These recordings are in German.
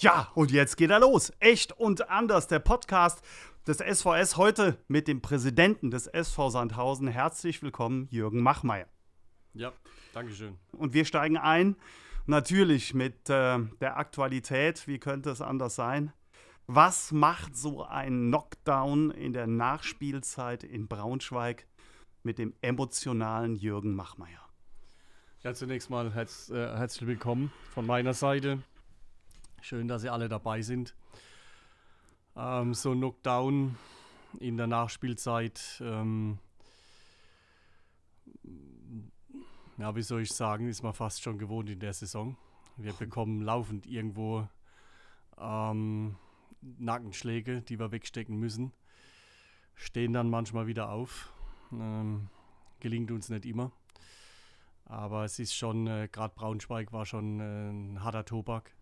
Ja, und jetzt geht er los. Echt und anders, der Podcast des SVS heute mit dem Präsidenten des SV Sandhausen. Herzlich willkommen, Jürgen Machmeier. Ja, Dankeschön. Und wir steigen ein, natürlich mit äh, der Aktualität. Wie könnte es anders sein? Was macht so ein Knockdown in der Nachspielzeit in Braunschweig mit dem emotionalen Jürgen Machmeier? Ja, zunächst mal herz, äh, herzlich willkommen von meiner Seite. Schön, dass ihr alle dabei sind. Ähm, so ein Knockdown in der Nachspielzeit, ähm, ja, wie soll ich sagen, ist man fast schon gewohnt in der Saison. Wir bekommen laufend irgendwo ähm, Nackenschläge, die wir wegstecken müssen, stehen dann manchmal wieder auf. Ähm, gelingt uns nicht immer. Aber es ist schon, äh, gerade Braunschweig war schon äh, ein harter Tobak.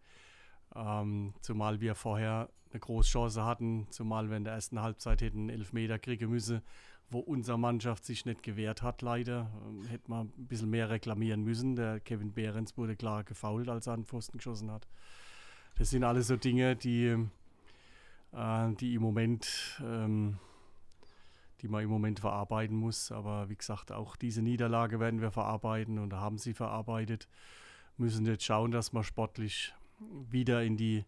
Ähm, zumal wir vorher eine Großchance hatten, zumal wir in der ersten Halbzeit hätten einen Elfmeter kriegen müssen, wo unsere Mannschaft sich nicht gewehrt hat, leider. Ähm, hätte man ein bisschen mehr reklamieren müssen. Der Kevin Behrens wurde klar gefault, als er an den Pfosten geschossen hat. Das sind alles so Dinge, die, äh, die im Moment. Ähm, die man im Moment verarbeiten muss. Aber wie gesagt, auch diese Niederlage werden wir verarbeiten und haben sie verarbeitet. Müssen jetzt schauen, dass wir sportlich wieder in die,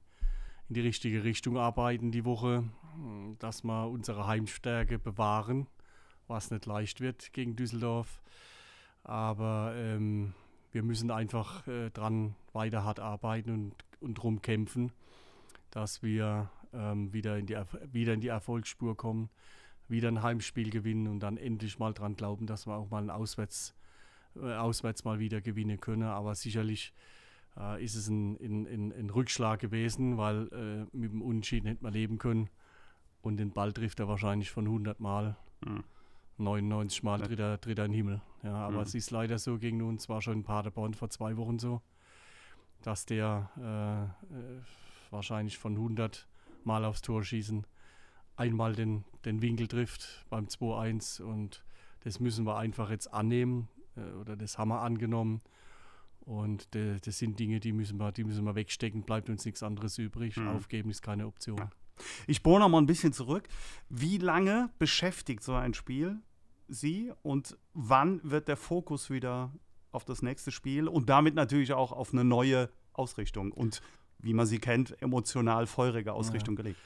in die richtige Richtung arbeiten die Woche, dass wir unsere Heimstärke bewahren, was nicht leicht wird gegen Düsseldorf. Aber ähm, wir müssen einfach äh, dran weiter hart arbeiten und, und drum kämpfen, dass wir ähm, wieder, in die, wieder in die Erfolgsspur kommen, wieder ein Heimspiel gewinnen und dann endlich mal dran glauben, dass wir auch mal ein Auswärts, äh, Auswärts mal wieder gewinnen können. Aber sicherlich äh, ist es ein, ein, ein, ein, Rückschlag gewesen, weil äh, mit dem Unentschieden hätte man leben können. Und den Ball trifft er wahrscheinlich von 100 Mal. Mhm. 99 Mal tritt er, tritt er in den Himmel. Ja, aber mhm. es ist leider so gegen uns, war schon in Paderborn vor zwei Wochen so, dass der äh, äh wahrscheinlich von 100 Mal aufs Tor schießen, einmal den, den Winkel trifft beim 2-1 und das müssen wir einfach jetzt annehmen äh, oder das haben wir angenommen und das sind Dinge, die müssen, wir, die müssen wir wegstecken, bleibt uns nichts anderes übrig. Mhm. Aufgeben ist keine Option. Ja. Ich bohre noch mal ein bisschen zurück. Wie lange beschäftigt so ein Spiel Sie und wann wird der Fokus wieder auf das nächste Spiel und damit natürlich auch auf eine neue Ausrichtung und wie man sie kennt, emotional feurige Ausrichtung ja. gelegt?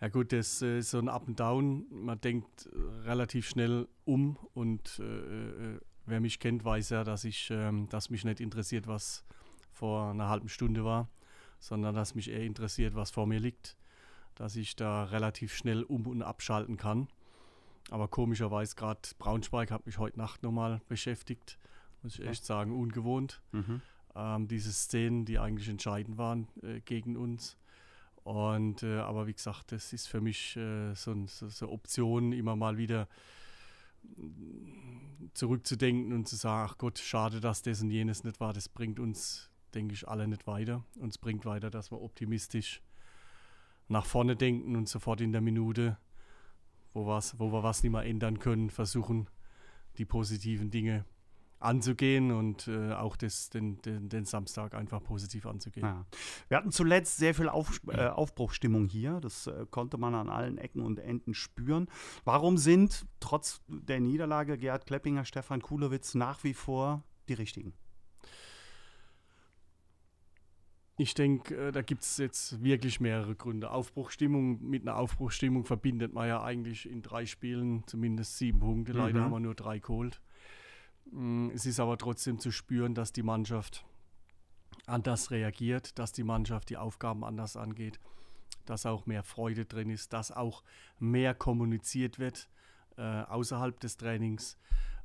Ja gut, das äh, ist so ein Up and Down. Man denkt relativ schnell um und äh, äh, äh wer mich kennt, weiß ja, dass ich, ähm, dass mich nicht interessiert, was vor einer halben Stunde war, sondern dass mich eher interessiert, was vor mir liegt, dass ich da relativ schnell um und abschalten kann. Aber komischerweise gerade Braunschweig hat mich heute Nacht nochmal beschäftigt, muss ich echt sagen, ungewohnt. Mhm. Ähm, diese Szenen, die eigentlich entscheidend waren äh, gegen uns. Und äh, aber wie gesagt, das ist für mich äh, so, so, so Option immer mal wieder zurückzudenken und zu sagen, ach Gott, schade, dass das und jenes nicht war, das bringt uns, denke ich, alle nicht weiter. Uns bringt weiter, dass wir optimistisch nach vorne denken und sofort in der Minute, wo, wo wir was nicht mehr ändern können, versuchen, die positiven Dinge zu anzugehen und äh, auch das, den, den, den, Samstag einfach positiv anzugehen. Ja. Wir hatten zuletzt sehr viel Auf, äh, Aufbruchstimmung hier. Das äh, konnte man an allen Ecken und Enden spüren. Warum sind trotz der Niederlage Gerhard Kleppinger, Stefan Kulowitz nach wie vor die richtigen? Ich denke, äh, da gibt es jetzt wirklich mehrere Gründe. Aufbruchstimmung, mit einer Aufbruchstimmung verbindet man ja eigentlich in drei Spielen zumindest sieben Punkte. Leider mhm. haben wir nur drei geholt. Mm, es ist aber trotzdem zu spüren, dass die Mannschaft anders reagiert, dass die Mannschaft die Aufgaben anders angeht, dass auch mehr Freude drin ist, dass auch mehr kommuniziert wird äh, außerhalb des Trainings,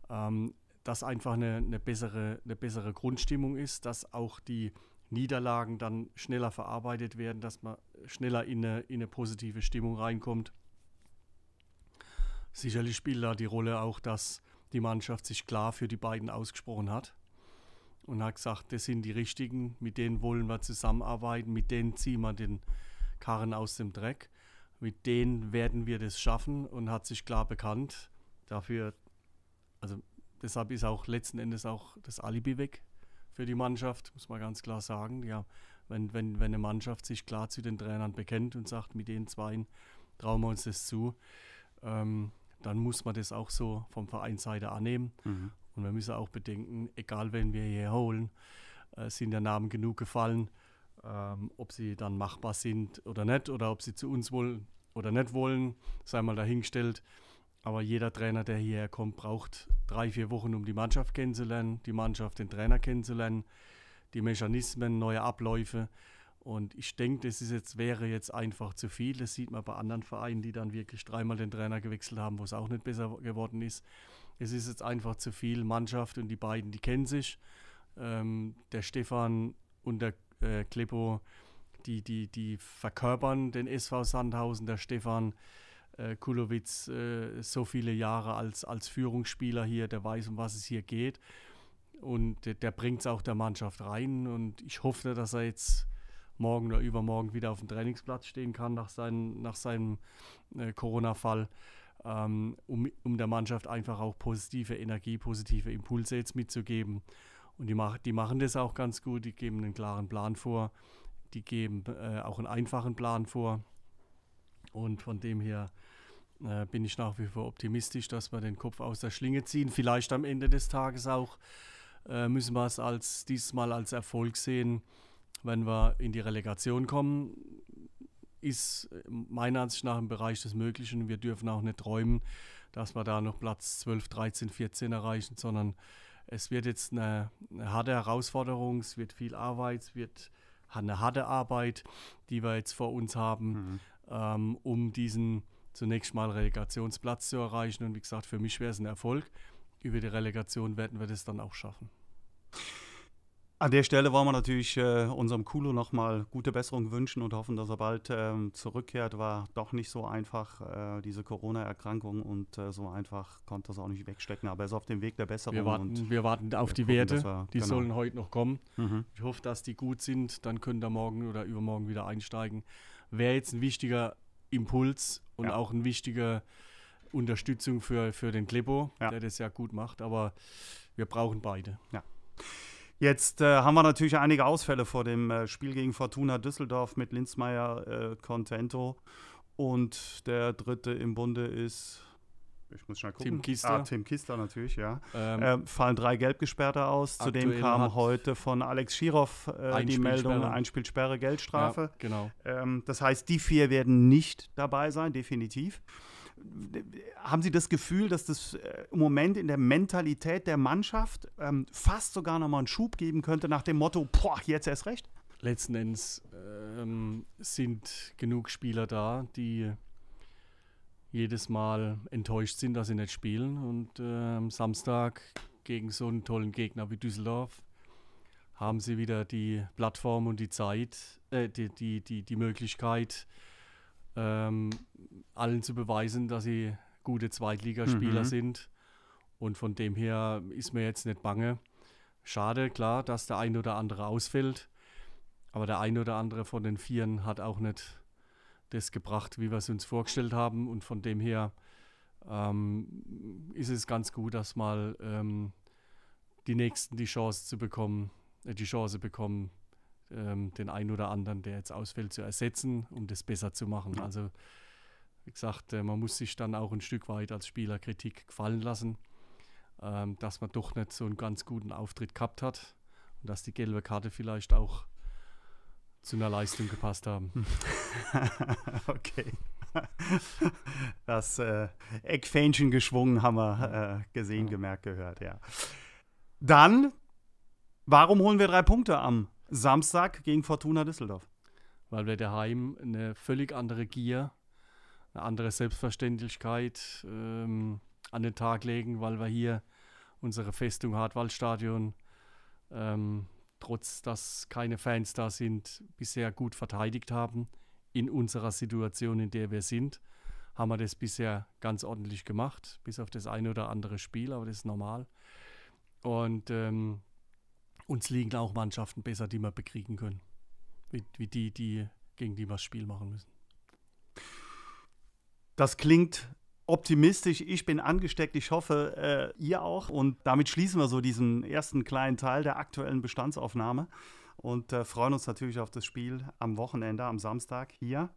ähm, dass einfach eine, eine, bessere, eine bessere Grundstimmung ist, dass auch die Niederlagen dann schneller verarbeitet werden, dass man schneller in eine, in eine positive Stimmung reinkommt. Sicherlich spielt da die Rolle auch, dass die Mannschaft sich klar für die beiden ausgesprochen hat und hat gesagt, das sind die Richtigen, mit denen wollen wir zusammenarbeiten, mit denen ziehen wir den Karren aus dem Dreck, mit denen werden wir das schaffen und hat sich klar bekannt. Dafür, also deshalb ist auch letzten Endes auch das Alibi weg für die Mannschaft, muss man ganz klar sagen. Ja, wenn, wenn, wenn eine Mannschaft sich klar zu den Trainern bekennt und sagt, mit den Zweien trauen wir uns das zu, ähm, dann muss man das auch so vom Vereinsseite annehmen. Mhm. Und wir müssen auch bedenken, egal wen wir hier holen, äh, sind der Namen genug gefallen, ähm, ob sie dann machbar sind oder nicht oder ob sie zu uns wollen oder nicht wollen, sei mal dahingestellt. Aber jeder Trainer, der hierher kommt, braucht drei, vier Wochen, um die Mannschaft kennenzulernen, die Mannschaft, den Trainer kennenzulernen, die Mechanismen, neue Abläufe. Und ich denke, das ist jetzt, wäre jetzt einfach zu viel. Das sieht man bei anderen Vereinen, die dann wirklich dreimal den Trainer gewechselt haben, wo es auch nicht besser geworden ist. Es ist jetzt einfach zu viel Mannschaft und die beiden, die kennen sich. Ähm, der Stefan und der äh, Kleppo, die, die, die verkörpern den SV Sandhausen. Der Stefan äh, Kulowitz, äh, so viele Jahre als, als Führungsspieler hier, der weiß, um was es hier geht. Und der, der bringt es auch der Mannschaft rein. Und ich hoffe, dass er jetzt morgen oder übermorgen wieder auf dem Trainingsplatz stehen kann nach, seinen, nach seinem äh, Corona-Fall, ähm, um, um der Mannschaft einfach auch positive Energie, positive Impulse jetzt mitzugeben. Und die, mach, die machen das auch ganz gut, die geben einen klaren Plan vor, die geben äh, auch einen einfachen Plan vor. Und von dem her äh, bin ich nach wie vor optimistisch, dass wir den Kopf aus der Schlinge ziehen. Vielleicht am Ende des Tages auch äh, müssen wir es als diesmal als Erfolg sehen, wenn wir in die Relegation kommen, ist äh, meiner Ansicht nach im Bereich des Möglichen. Wir dürfen auch nicht träumen, dass wir da noch Platz 12, 13, 14 erreichen, sondern es wird jetzt eine, eine harte Herausforderung, es wird viel Arbeit, es wird eine harte Arbeit, die wir jetzt vor uns haben, mhm. ähm, um diesen zunächst mal Relegationsplatz zu erreichen. Und wie gesagt, für mich wäre es ein Erfolg. Über die Relegation werden wir das dann auch schaffen. An der Stelle wollen wir natürlich äh, unserem Kulo nochmal gute Besserung wünschen und hoffen, dass er bald ähm, zurückkehrt. War doch nicht so einfach, äh, diese Corona-Erkrankung und äh, so einfach konnte es auch nicht wegstecken. Aber er ist auf dem Weg der Besserung. Wir warten, wir warten auf wir die gucken, Werte, wir, die genau. sollen heute noch kommen. Mhm. Ich hoffe, dass die gut sind, dann können da morgen oder übermorgen wieder einsteigen. Wäre jetzt ein wichtiger Impuls und ja. auch eine wichtige Unterstützung für, für den Klippo, ja. der das ja gut macht. Aber wir brauchen beide. Ja. Jetzt äh, haben wir natürlich einige Ausfälle vor dem äh, Spiel gegen Fortuna Düsseldorf mit Linzmeier, äh, Contento. Und der dritte im Bunde ist, ich muss schnell gucken. Tim Kister. Ah, Tim Kister natürlich, ja. Ähm. ähm, fallen drei Gelbgesperrte aus. Zudem kam heute von Alex Schiroff äh, die Meldung, Einspielsperre, Geldstrafe. Ja, genau. Ähm, das heißt, die vier werden nicht dabei sein, definitiv haben Sie das Gefühl, dass das äh, im Moment in der Mentalität der Mannschaft ähm, fast sogar nochmal einen Schub geben könnte nach dem Motto, boah, jetzt erst recht? Letzten Endes ähm, sind genug Spieler da, die jedes Mal enttäuscht sind, dass sie nicht spielen. Und äh, am Samstag gegen so einen tollen Gegner wie Düsseldorf haben sie wieder die Plattform und die Zeit, äh, die, die, die, die Möglichkeit, ähm, allen zu beweisen, dass sie gute Zweitligaspieler mhm. sind. Und von dem her ist mir jetzt nicht bange. Schade, klar, dass der ein oder andere ausfällt. Aber der ein oder andere von den Vieren hat auch nicht das gebracht, wie wir es uns vorgestellt haben. Und von dem her ähm, ist es ganz gut, dass mal ähm, die Nächsten die Chance zu bekommen, äh, die Chance bekommen, ähm, den einen oder anderen, der jetzt ausfällt, zu ersetzen, um das besser zu machen. Also wie gesagt, äh, man muss sich dann auch ein Stück weit als Spieler Kritik gefallen lassen, ähm, dass man doch nicht so einen ganz guten Auftritt gehabt hat und dass die gelbe Karte vielleicht auch zu einer Leistung gepasst haben. Hm. okay. Das äh, Eckfähnchen geschwungen haben wir äh, gesehen, ja. gemerkt, gehört, ja. Dann, warum holen wir drei Punkte am Samstag gegen Fortuna Düsseldorf. Weil wir daheim eine völlig andere Gier, eine andere Selbstverständlichkeit ähm, an den Tag legen, weil wir hier unsere Festung Hartwaldstadion, ähm, trotz dass keine Fans da sind, bisher gut verteidigt haben. In unserer Situation, in der wir sind, haben wir das bisher ganz ordentlich gemacht, bis auf das eine oder andere Spiel, aber das ist normal. Und ähm, uns liegen auch Mannschaften besser, die wir bekriegen können. Wie, wie die, die, gegen die wir das Spiel machen müssen. Das klingt optimistisch. Ich bin angesteckt. Ich hoffe, äh, ihr auch. Und damit schließen wir so diesen ersten kleinen Teil der aktuellen Bestandsaufnahme und äh, freuen uns natürlich auf das Spiel am Wochenende, am Samstag hier.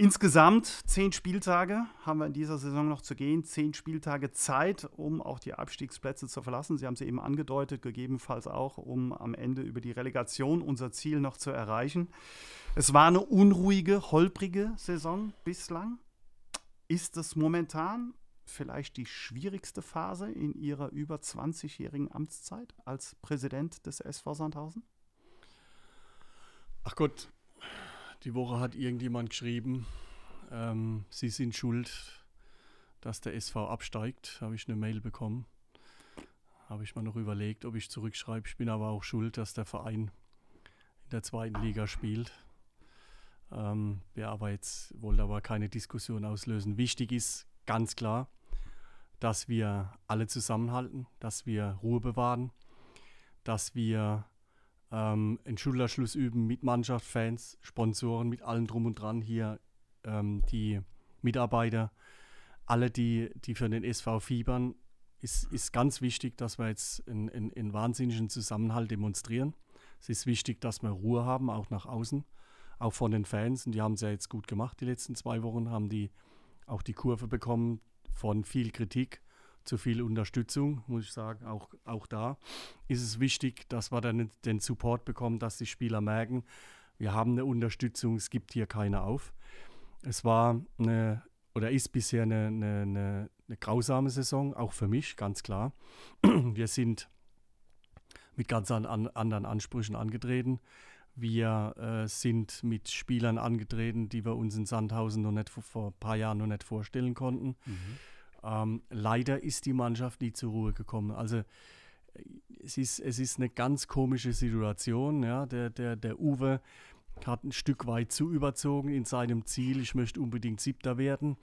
Insgesamt zehn Spieltage haben wir in dieser Saison noch zu gehen. Zehn Spieltage Zeit, um auch die Abstiegsplätze zu verlassen. Sie haben sie eben angedeutet, gegebenenfalls auch, um am Ende über die Relegation unser Ziel noch zu erreichen. Es war eine unruhige, holprige Saison bislang. Ist es momentan vielleicht die schwierigste Phase in Ihrer über 20-jährigen Amtszeit als Präsident des SV Sandhausen? Ach Gott, die Woche hat irgendjemand geschrieben, ähm, Sie sind schuld, dass der SV absteigt. Habe ich eine Mail bekommen. Habe ich mal noch überlegt, ob ich zurückschreibe. Ich bin aber auch schuld, dass der Verein in der zweiten Liga spielt. Ähm, ja, aber jetzt wollte aber keine Diskussion auslösen. Wichtig ist ganz klar, dass wir alle zusammenhalten, dass wir Ruhe bewahren, dass wir ähm, einen Schülerschluss üben mit Mannschaft, Fans, Sponsoren, mit allem drum und dran hier, ähm, die Mitarbeiter, alle, die, die für den SV fiebern, ist, ist ganz wichtig, dass wir jetzt einen, einen, einen wahnsinnigen Zusammenhalt demonstrieren. Es ist wichtig, dass wir Ruhe haben, auch nach außen, auch von den Fans. Und die haben es ja jetzt gut gemacht, die letzten zwei Wochen haben die auch die Kurve bekommen von viel Kritik zu viel Unterstützung, muss ich sagen. Auch, auch da ist es wichtig, dass wir dann den Support bekommen, dass die Spieler merken, wir haben eine Unterstützung, es gibt hier keine auf. Es war eine oder ist bisher eine, eine, eine, eine grausame Saison, auch für mich, ganz klar. Wir sind mit ganz an, anderen Ansprüchen angetreten. Wir äh, sind mit Spielern angetreten, die wir uns in Sandhausen noch nicht vor, vor ein paar Jahren noch nicht vorstellen konnten. Mhm. Ähm, leider ist die Mannschaft nie zur Ruhe gekommen. Also äh, es ist, es ist eine ganz komische Situation. Ja? Der, der, der Uwe hat ein Stück weit zu überzogen in seinem Ziel, ich möchte unbedingt Siebter werden.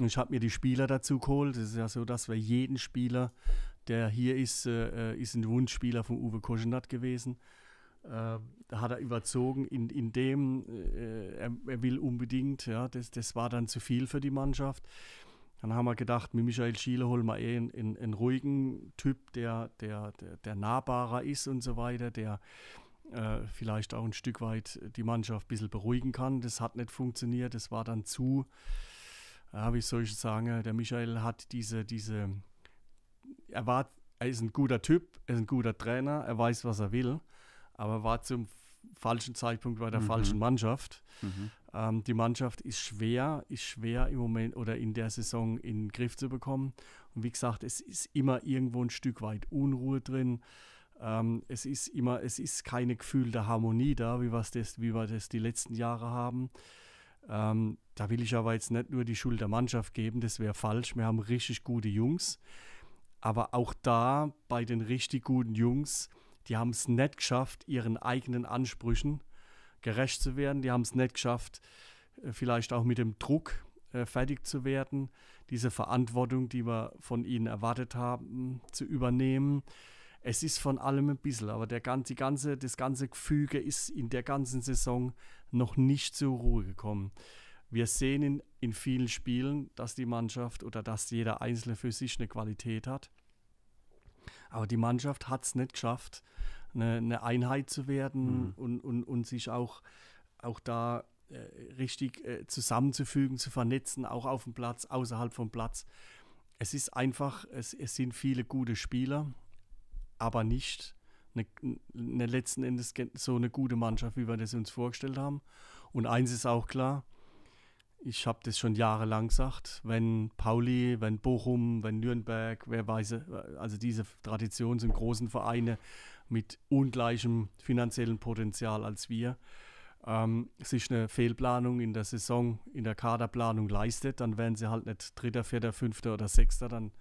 Ich habe mir die Spieler dazu geholt. Es ist ja so, dass wir jeden Spieler, der hier ist, äh, äh ist ein Wunschspieler von Uwe Koschenat gewesen. Ähm, da hat er überzogen, in, in dem äh, äh, er, er, will unbedingt, ja, das, das war dann zu viel für die Mannschaft. Dann haben wir gedacht, mit Michael Schiele holen wir eh einen, einen, einen ruhigen Typ, der, der, der, der, nahbarer ist und so weiter, der äh, vielleicht auch ein Stück weit die Mannschaft ein bisschen beruhigen kann. Das hat nicht funktioniert, das war dann zu, ja, wie soll ich sagen, der Michael hat diese, diese er, war, er ist ein guter Typ, er ist ein guter Trainer, er weiß, was er will, aber war zum falschen Zeitpunkt bei der mhm. falschen Mannschaft. Mhm. Ähm, die Mannschaft ist schwer, ist schwer im Moment oder in der Saison in den Griff zu bekommen. Und wie gesagt, es ist immer irgendwo ein Stück weit Unruhe drin. Ähm, es ist immer, es ist keine gefühlte Harmonie da, wie, das, wie wir das die letzten Jahre haben. Ähm, da will ich aber jetzt nicht nur die Schuld der Mannschaft geben, das wäre falsch. Wir haben richtig gute Jungs. Aber auch da bei den richtig guten Jungs, die haben es nicht geschafft, ihren eigenen Ansprüchen gerecht zu werden. Die haben es nicht geschafft, äh, vielleicht auch mit dem Druck äh, fertig zu werden, diese Verantwortung, die wir von ihnen erwartet haben, zu übernehmen. Es ist von allem ein bisschen, aber der ganze, ganze, das ganze Gefüge ist in der ganzen Saison noch nicht zur Ruhe gekommen. Wir sehen in, in vielen Spielen, dass die Mannschaft oder dass jeder Einzelne für sich eine Qualität hat. Aber die Mannschaft hat es nicht geschafft, eine, eine Einheit zu werden mhm. und, und, und sich auch, auch da äh, richtig äh, zusammenzufügen, zu vernetzen, auch auf dem Platz, außerhalb vom Platz. Es ist einfach, es, es sind viele gute Spieler, aber nicht eine, eine letzten Endes so eine gute Mannschaft, wie wir das uns vorgestellt haben. Und eins ist auch klar, ich habe das schon jahrelang gesagt, wenn Pauli, wenn Bochum, wenn Nürnberg, wer weiß, äh, also diese Traditions- und großen Vereine mit ungleichem finanziellen Potenzial als wir, ähm, sich eine Fehlplanung in der Saison, in der Kaderplanung leistet, dann wären sie halt nicht Dritter, Vierter, Fünfter oder Sechster, dann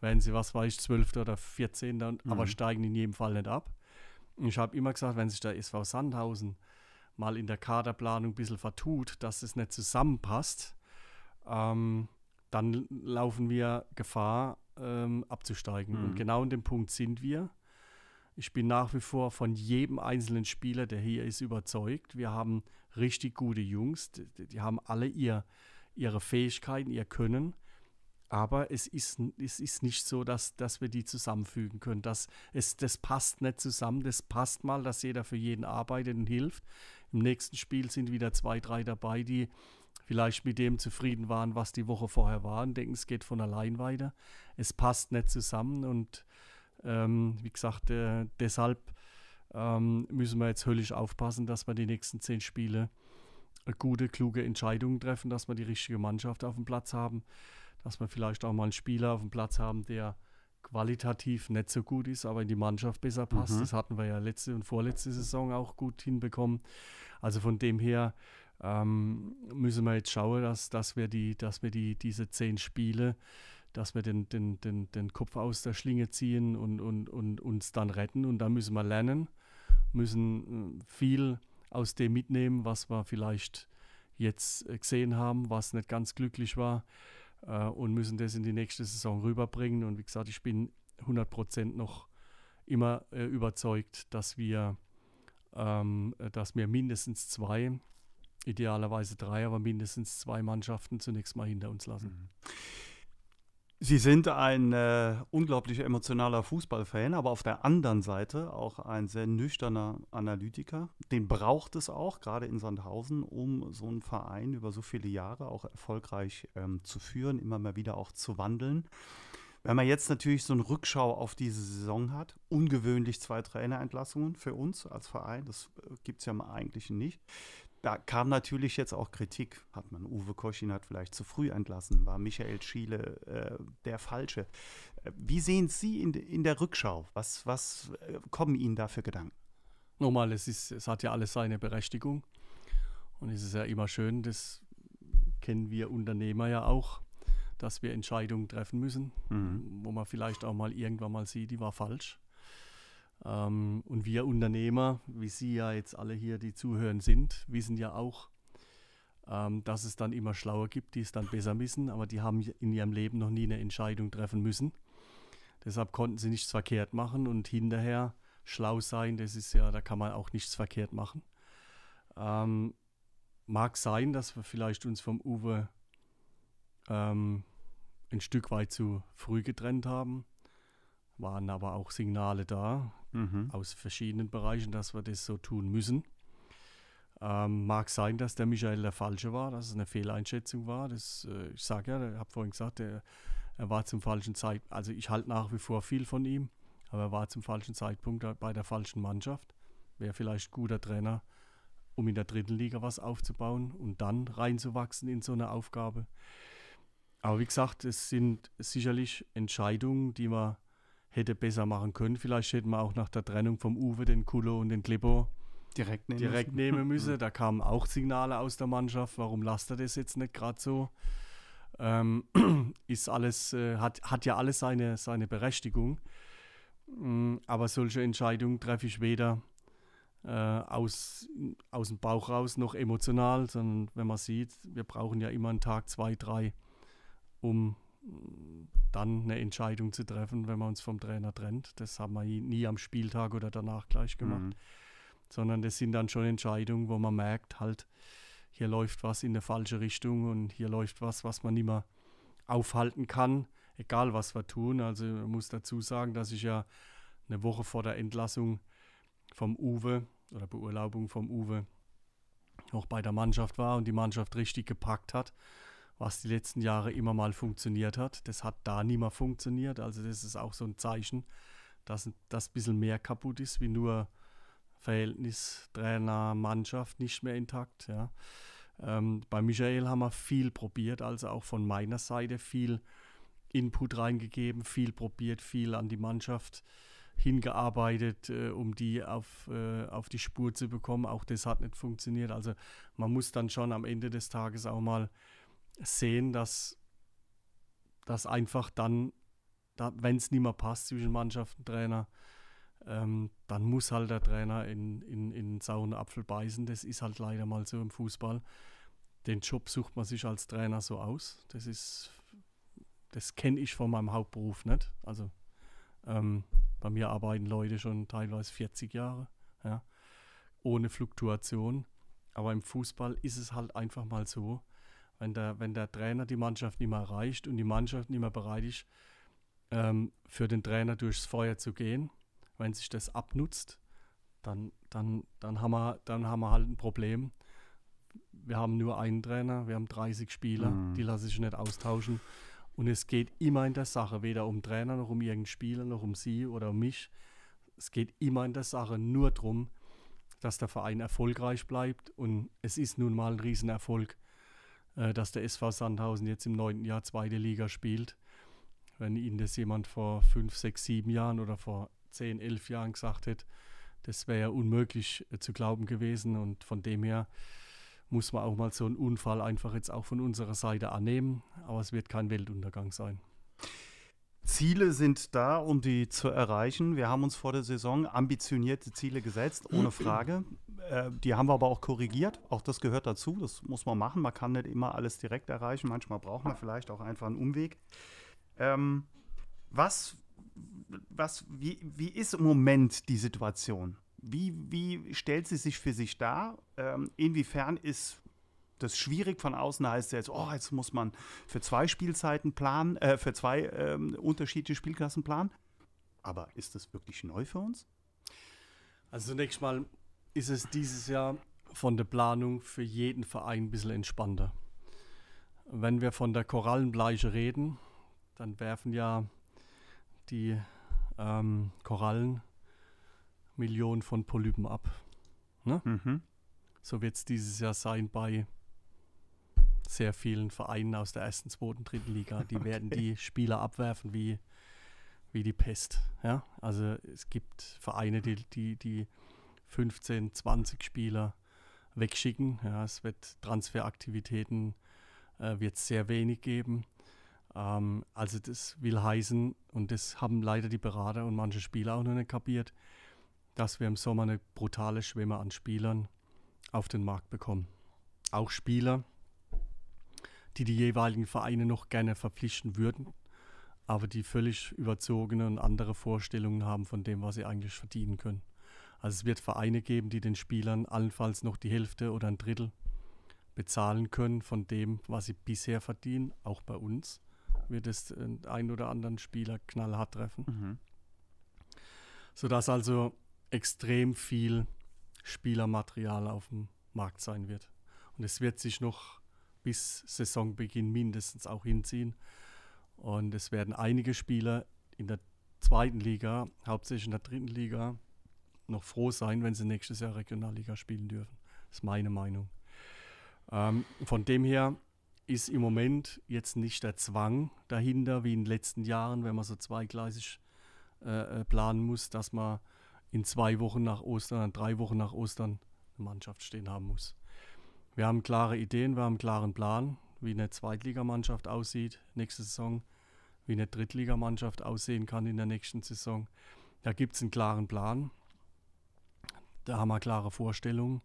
wären sie, was weiß ich, Zwölfter oder Vierzehnter, mhm. aber steigen in jedem Fall nicht ab. Ich habe immer gesagt, wenn sich der SV Sandhausen mal in der Kaderplanung ein bisschen vertut, dass es nicht zusammenpasst, ähm, dann laufen wir Gefahr, ähm, abzusteigen. Mhm. Und genau in dem Punkt sind wir. Ich bin nach wie vor von jedem einzelnen Spieler, der hier ist, überzeugt. Wir haben richtig gute Jungs. Die, die haben alle ihr, ihre Fähigkeiten, ihr Können. Aber es ist, es ist nicht so, dass, dass wir die zusammenfügen können. Das, es, das passt nicht zusammen. Das passt mal, dass jeder für jeden arbeitet und hilft. Im nächsten Spiel sind wieder zwei, drei dabei, die vielleicht mit dem zufrieden waren, was die Woche vorher war und denken, es geht von allein weiter. Es passt nicht zusammen und ähm, wie gesagt, äh, deshalb ähm, müssen wir jetzt höllisch aufpassen, dass wir die nächsten zehn Spiele gute, kluge Entscheidungen treffen, dass wir die richtige Mannschaft auf dem Platz haben, dass wir vielleicht auch mal einen Spieler auf dem Platz haben, der qualitativ nicht so gut ist, aber in die Mannschaft besser passt. Mhm. Das hatten wir ja letzte und vorletzte Saison auch gut hinbekommen. Also von dem her ähm, müssen wir jetzt schauen, dass, dass wir, die, dass wir die, diese zehn Spiele dass wir den, den, den, den Kopf aus der Schlinge ziehen und, und, und uns dann retten. Und da müssen wir lernen, müssen äh, viel aus dem mitnehmen, was wir vielleicht jetzt äh, gesehen haben, was nicht ganz glücklich war äh, und müssen das in die nächste Saison rüberbringen. Und wie gesagt, ich bin 100% noch immer äh, überzeugt, dass wir, ähm, dass wir mindestens zwei, idealerweise drei, aber mindestens zwei Mannschaften zunächst mal hinter uns lassen. Mhm. Sie sind ein äh, unglaublich emotionaler Fußballfan, aber auf der anderen Seite auch ein sehr nüchterner Analytiker. Den braucht es auch, gerade in Sandhausen, um so einen Verein über so viele Jahre auch erfolgreich ähm, zu führen, immer mal wieder auch zu wandeln. Wenn man jetzt natürlich so eine Rückschau auf diese Saison hat, ungewöhnlich zwei Trainerentlassungen für uns als Verein, das äh, gibt es ja mal eigentlich nicht da kam natürlich jetzt auch Kritik. Hat man Uwe Koschin hat vielleicht zu früh entlassen, war Michael Schiele äh, der Falsche. Äh, wie sehen Sie in, in der Rückschau? Was, was äh, kommen Ihnen da für Gedanken? Nochmal, es, ist, es hat ja alles seine Berechtigung. Und es ist ja immer schön, das kennen wir Unternehmer ja auch, dass wir Entscheidungen treffen müssen, mhm. wo man vielleicht auch mal irgendwann mal sieht, die war falsch. Ähm, und wir Unternehmer, wie Sie ja jetzt alle hier, die zuhören sind, wissen ja auch, ähm, dass es dann immer Schlauer gibt, die es dann besser wissen, aber die haben in ihrem Leben noch nie eine Entscheidung treffen müssen. Deshalb konnten sie nichts verkehrt machen und hinterher schlau sein, das ist ja, da kann man auch nichts verkehrt machen. Ähm, mag sein, dass wir vielleicht uns vom Uwe ähm, ein Stück weit zu früh getrennt haben, waren aber auch Signale da, mhm. aus verschiedenen Bereichen, dass wir das so tun müssen. Ähm, mag sein, dass der Michael der Falsche war, dass es eine Fehleinschätzung war. Das, äh, ich sage ja, ich habe vorhin gesagt, der, er war zum falschen Zeitpunkt, also ich halte nach wie vor viel von ihm, aber er war zum falschen Zeitpunkt bei der falschen Mannschaft. Wäre vielleicht ein guter Trainer, um in der dritten Liga was aufzubauen und dann reinzuwachsen in so eine Aufgabe. Aber wie gesagt, es sind sicherlich Entscheidungen, die man hätte besser machen können. Vielleicht hätten wir auch nach der Trennung vom Uwe den Kulo und den Klippo direkt nehmen direkt müssen. Nehmen müssen. da kamen auch Signale aus der Mannschaft, warum lasst er das jetzt nicht gerade so? Ähm, ist alles, äh, hat, hat ja alles seine, seine Berechtigung. Ähm, aber solche Entscheidungen treffe ich weder äh, aus, aus dem Bauch raus noch emotional, sondern wenn man sieht, wir brauchen ja immer einen Tag, zwei, drei, um dann eine Entscheidung zu treffen, wenn man uns vom Trainer trennt. Das haben wir nie am Spieltag oder danach gleich gemacht, mhm. sondern das sind dann schon Entscheidungen, wo man merkt, halt, hier läuft was in der falsche Richtung und hier läuft was, was man nicht mehr aufhalten kann, egal was wir tun. Also ich muss dazu sagen, dass ich ja eine Woche vor der Entlassung vom Uwe oder Beurlaubung vom Uwe noch bei der Mannschaft war und die Mannschaft richtig gepackt hat was die letzten Jahre immer mal funktioniert hat. Das hat da nicht mehr funktioniert. Also das ist auch so ein Zeichen, dass das ein bisschen mehr kaputt ist, wie nur Verhältnis Trainer, Mannschaft nicht mehr intakt. Ja. Ähm, bei Michael haben wir viel probiert, also auch von meiner Seite viel Input reingegeben, viel probiert, viel an die Mannschaft hingearbeitet, äh, um die auf, äh, auf die Spur zu bekommen. Auch das hat nicht funktioniert. Also man muss dann schon am Ende des Tages auch mal sehen, dass das einfach dann, da, wenn es nicht mehr passt zwischen Mannschaft und Trainer, ähm, dann muss halt der Trainer in, in, in sauren Apfel beißen. Das ist halt leider mal so im Fußball. Den Job sucht man sich als Trainer so aus. Das ist, das kenne ich von meinem Hauptberuf nicht. Also ähm, bei mir arbeiten Leute schon teilweise 40 Jahre, ja, ohne Fluktuation. Aber im Fußball ist es halt einfach mal so, wenn der, wenn der Trainer die Mannschaft nicht mehr erreicht und die Mannschaft nicht mehr bereit ist, ähm, für den Trainer durchs Feuer zu gehen, wenn sich das abnutzt, dann, dann, dann, haben, wir, dann haben wir halt ein Problem. Wir haben nur einen Trainer, wir haben 30 Spieler, mhm. die lasse ich nicht austauschen. Und es geht immer in der Sache, weder um Trainer noch um irgendeinen Spieler noch um sie oder um mich. Es geht immer in der Sache nur darum, dass der Verein erfolgreich bleibt. Und es ist nun mal ein Riesenerfolg, äh, dass der SV Sandhausen jetzt im neunten Jahr zweite Liga spielt. Wenn Ihnen das jemand vor fünf, sechs, sieben Jahren oder vor zehn, elf Jahren gesagt hätte, das wäre unmöglich äh, zu glauben gewesen. Und von dem her muss man auch mal so einen Unfall einfach jetzt auch von unserer Seite annehmen. Aber es wird kein Weltuntergang sein. Ziele sind da, um die zu erreichen. Wir haben uns vor der Saison ambitionierte Ziele gesetzt, ohne Frage. Äh, die haben wir aber auch korrigiert. Auch das gehört dazu. Das muss man machen. Man kann nicht immer alles direkt erreichen. Manchmal braucht man vielleicht auch einfach einen Umweg. Ähm, was, was, wie, wie ist im Moment die Situation? Wie, wie stellt sie sich für sich dar? Ähm, inwiefern ist das schwierig von außen heißt jetzt, oh, jetzt muss man für zwei Spielzeiten planen, äh, für zwei äh, unterschiedliche Spielklassen planen. Aber ist das wirklich neu für uns? Also zunächst mal ist es dieses Jahr von der Planung für jeden Verein ein bisschen entspannter. Wenn wir von der Korallenbleiche reden, dann werfen ja die ähm, Korallen Millionen von Polypen ab. Ne? Mhm. So wird es dieses Jahr sein bei sehr vielen Vereinen aus der ersten, zweiten, dritten Liga. Die okay. werden die Spieler abwerfen wie, wie die Pest. Ja? Also es gibt Vereine, die, die, die 15, 20 Spieler wegschicken. Ja? Es wird Transferaktivitäten äh, wird sehr wenig geben. Ähm, also das will heißen, und das haben leider die Berater und manche Spieler auch noch nicht kapiert, dass wir im Sommer eine brutale Schwemme an Spielern auf den Markt bekommen. Auch Spieler, die die jeweiligen Vereine noch gerne verpflichten würden, aber die völlig überzogene und andere Vorstellungen haben von dem, was sie eigentlich verdienen können. Also es wird Vereine geben, die den Spielern allenfalls noch die Hälfte oder ein Drittel bezahlen können von dem, was sie bisher verdienen. Auch bei uns wird es den einen oder anderen Spieler knallhart treffen. Mhm. Sodass also extrem viel Spielermaterial auf dem Markt sein wird. Und es wird sich noch bis Saisonbeginn mindestens auch hinziehen. Und es werden einige Spieler in der zweiten Liga, hauptsächlich in der dritten Liga, noch froh sein, wenn sie nächstes Jahr Regionalliga spielen dürfen. Das ist meine Meinung. Ähm, von dem her ist im Moment jetzt nicht der Zwang dahinter, wie in den letzten Jahren, wenn man so zweigleisig äh, äh planen muss, dass man in zwei Wochen nach Ostern, drei Wochen nach Ostern eine Mannschaft stehen haben muss. Wir haben klare Ideen, wir haben einen klaren Plan, wie eine Zweitligamannschaft aussieht nächste Saison, wie eine Drittligamannschaft aussehen kann in der nächsten Saison. Da gibt es einen klaren Plan. Da haben wir klare Vorstellungen.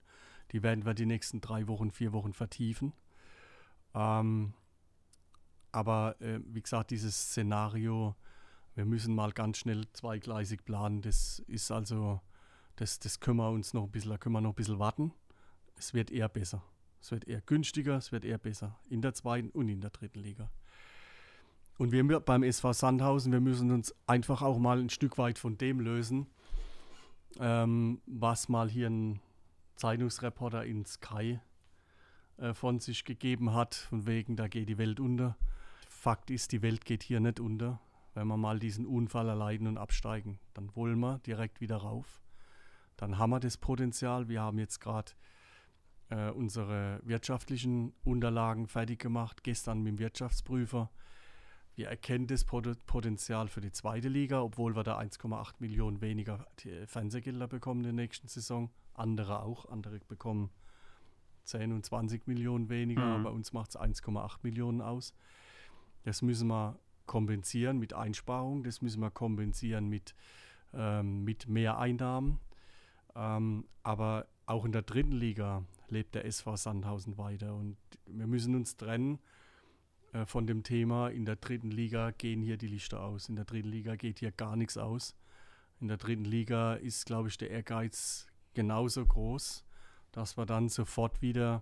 Die werden wir die nächsten drei Wochen, vier Wochen vertiefen. Ähm, aber äh, wie gesagt, dieses Szenario, wir müssen mal ganz schnell zweigleisig planen, das ist also, das, das können wir uns noch ein bisschen, da können wir noch ein bisschen warten. Es wird eher besser. Es wird eher günstiger, es wird eher besser. In der zweiten und in der dritten Liga. Und wir beim SV Sandhausen, wir müssen uns einfach auch mal ein Stück weit von dem lösen, ähm, was mal hier ein Zeitungsreporter in Sky äh, von sich gegeben hat, von wegen, da geht die Welt unter. Fakt ist, die Welt geht hier nicht unter. Wenn wir mal diesen Unfall erleiden und absteigen, dann wollen wir direkt wieder rauf. Dann haben wir das Potenzial. Wir haben jetzt gerade äh, unsere wirtschaftlichen Unterlagen fertig gemacht, gestern mit dem Wirtschaftsprüfer. Wir erkennen das Potenzial für die zweite Liga, obwohl wir da 1,8 Millionen weniger äh, Fernsehgelder bekommen in der nächsten Saison. Andere auch, andere bekommen 10 und 20 Millionen weniger, mhm. aber uns macht es 1,8 Millionen aus. Das müssen wir kompensieren mit Einsparungen, das müssen wir kompensieren mit, ähm, mit mehr Einnahmen. Ähm, aber auch in der dritten Liga lebt der SV Sandhausen weiter. Und wir müssen uns trennen äh, von dem Thema, in der dritten Liga gehen hier die Lichter aus. In der dritten Liga geht hier gar nichts aus. In der dritten Liga ist, glaube ich, der Ehrgeiz genauso groß, dass wir dann sofort wieder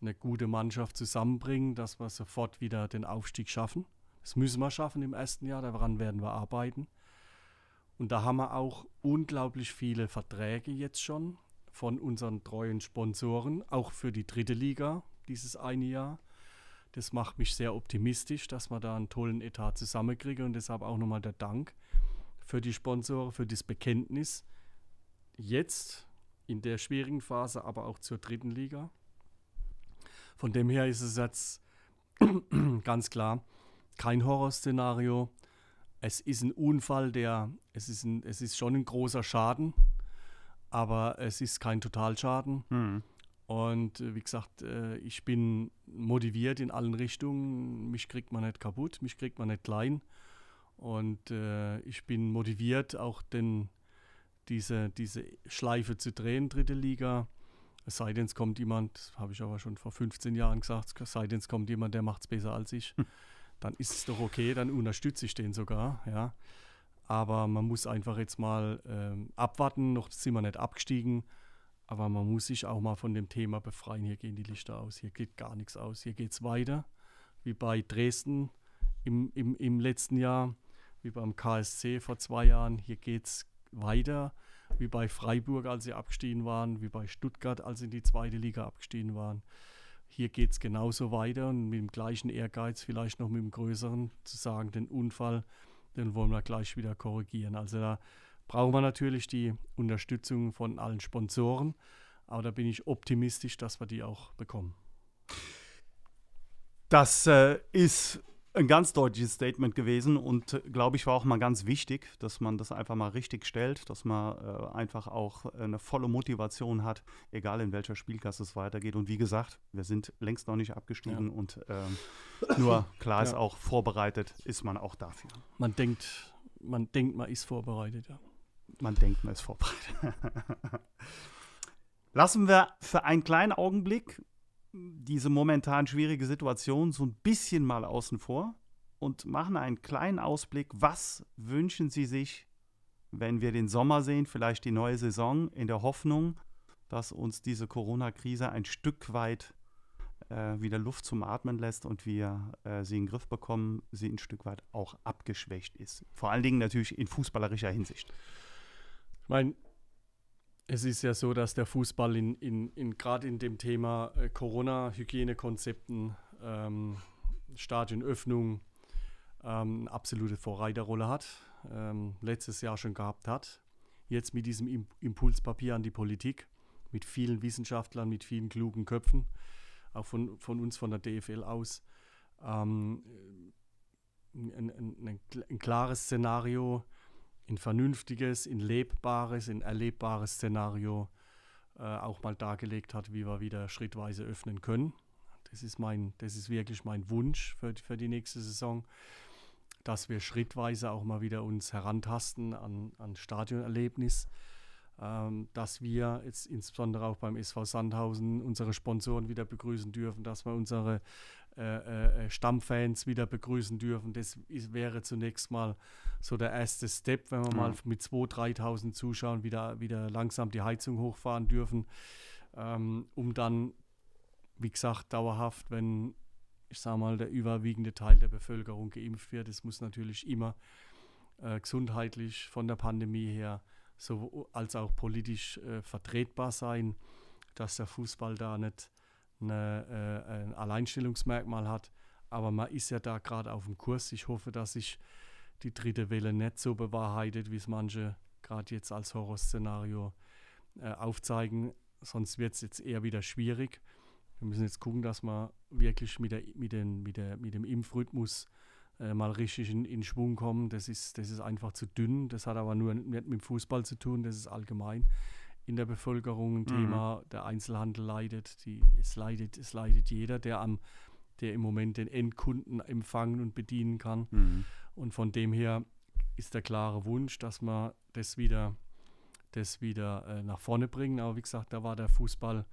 eine gute Mannschaft zusammenbringen, dass wir sofort wieder den Aufstieg schaffen. Das müssen wir schaffen im ersten Jahr, daran werden wir arbeiten. Und da haben wir auch unglaublich viele Verträge jetzt schon von unseren treuen Sponsoren, auch für die dritte Liga dieses eine Jahr. Das macht mich sehr optimistisch, dass wir da einen tollen Etat zusammenkriegen und deshalb auch nochmal der Dank für die Sponsoren, für das Bekenntnis. Jetzt in der schwierigen Phase, aber auch zur dritten Liga. Von dem her ist es jetzt ganz klar kein Horrorszenario. Es ist ein Unfall, der es ist, ein, es ist schon ein großer Schaden, aber es ist kein Totalschaden. Mhm. Und äh, wie gesagt, äh, ich bin motiviert in allen Richtungen. Mich kriegt man nicht kaputt, mich kriegt man nicht klein. Und äh, ich bin motiviert, auch den, diese, diese Schleife zu drehen, dritte Liga. Es sei denn, es kommt jemand, das habe ich aber schon vor 15 Jahren gesagt, es sei denn, es kommt jemand, der macht es besser als ich. Hm. Dann ist es doch okay, dann unterstütze ich den sogar. Ja. Aber man muss einfach jetzt mal ähm, abwarten. Noch sind wir nicht abgestiegen. Aber man muss sich auch mal von dem Thema befreien. Hier gehen die Lichter aus. Hier geht gar nichts aus. Hier geht es weiter. Wie bei Dresden im, im, im letzten Jahr, wie beim KSC vor zwei Jahren. Hier geht es weiter. Wie bei Freiburg, als sie abgestiegen waren. Wie bei Stuttgart, als sie in die zweite Liga abgestiegen waren hier geht es genauso weiter und mit dem gleichen Ehrgeiz, vielleicht noch mit dem größeren, zu sagen, den Unfall den wollen wir gleich wieder korrigieren. Also da brauchen wir natürlich die Unterstützung von allen Sponsoren, aber da bin ich optimistisch, dass wir die auch bekommen. Das äh, ist ein ganz deutliches Statement gewesen und äh, glaube ich war auch mal ganz wichtig, dass man das einfach mal richtig stellt, dass man äh, einfach auch äh, eine volle Motivation hat, egal in welcher Spielklasse es weitergeht. Und wie gesagt, wir sind längst noch nicht abgestiegen ja. und ähm, nur klar ist ja. auch vorbereitet ist man auch dafür. Man denkt, man denkt, man ist vorbereitet. Ja. Man denkt, man ist vorbereitet. Lassen wir für einen kleinen Augenblick diese momentan schwierige Situation so ein bisschen mal außen vor und machen einen kleinen Ausblick, was wünschen Sie sich, wenn wir den Sommer sehen, vielleicht die neue Saison, in der Hoffnung, dass uns diese Corona-Krise ein Stück weit äh, wieder Luft zum Atmen lässt und wir äh, sie in den Griff bekommen, sie ein Stück weit auch abgeschwächt ist. Vor allen Dingen natürlich in fußballerischer Hinsicht. Ich meine, es ist ja so, dass der Fußball in, in, in gerade in dem Thema äh, Corona-Hygienekonzepten, ähm, Stadionöffnung, ähm, eine absolute Vorreiterrolle hat, ähm, letztes Jahr schon gehabt hat. Jetzt mit diesem Impulspapier an die Politik, mit vielen Wissenschaftlern, mit vielen klugen Köpfen, auch von, von uns von der DFL aus, ähm, ein, ein, ein, ein klares Szenario in vernünftiges, in lebbares, in erlebbares Szenario äh, auch mal dargelegt hat, wie wir wieder schrittweise öffnen können. Das ist, mein, das ist wirklich mein Wunsch für, für die nächste Saison, dass wir schrittweise auch mal wieder uns herantasten an, an Stadionerlebnis, ähm, dass wir jetzt insbesondere auch beim SV Sandhausen unsere Sponsoren wieder begrüßen dürfen, dass wir unsere äh, äh, äh, Stammfans wieder begrüßen dürfen. Das ist, wäre zunächst mal so der erste Step, wenn wir mhm. mal mit 2.000, 3.000 Zuschauern wieder, wieder langsam die Heizung hochfahren dürfen, ähm, um dann, wie gesagt, dauerhaft, wenn ich sage mal, der überwiegende Teil der Bevölkerung geimpft wird. Es muss natürlich immer äh, gesundheitlich von der Pandemie her so als auch politisch äh, vertretbar sein, dass der Fußball da nicht eine, äh, ein Alleinstellungsmerkmal hat. Aber man ist ja da gerade auf dem Kurs. Ich hoffe, dass sich die dritte Welle nicht so bewahrheitet, wie es manche gerade jetzt als Horrorszenario äh, aufzeigen. Sonst wird es jetzt eher wieder schwierig. Wir müssen jetzt gucken, dass wir wirklich mit, der, mit, den, mit, der, mit dem Impfrhythmus äh, mal richtig in, in Schwung kommen. Das ist, das ist einfach zu dünn. Das hat aber nur nicht mit dem Fußball zu tun, das ist allgemein in der Bevölkerung ein mhm. Thema. Mhm. Der Einzelhandel leidet, die, es leidet, es leidet jeder, der am, der im Moment den Endkunden empfangen und bedienen kann. Mhm. Und von dem her ist der klare Wunsch, dass wir das wieder, das wieder äh, nach vorne bringen. Aber wie gesagt, da war der Fußball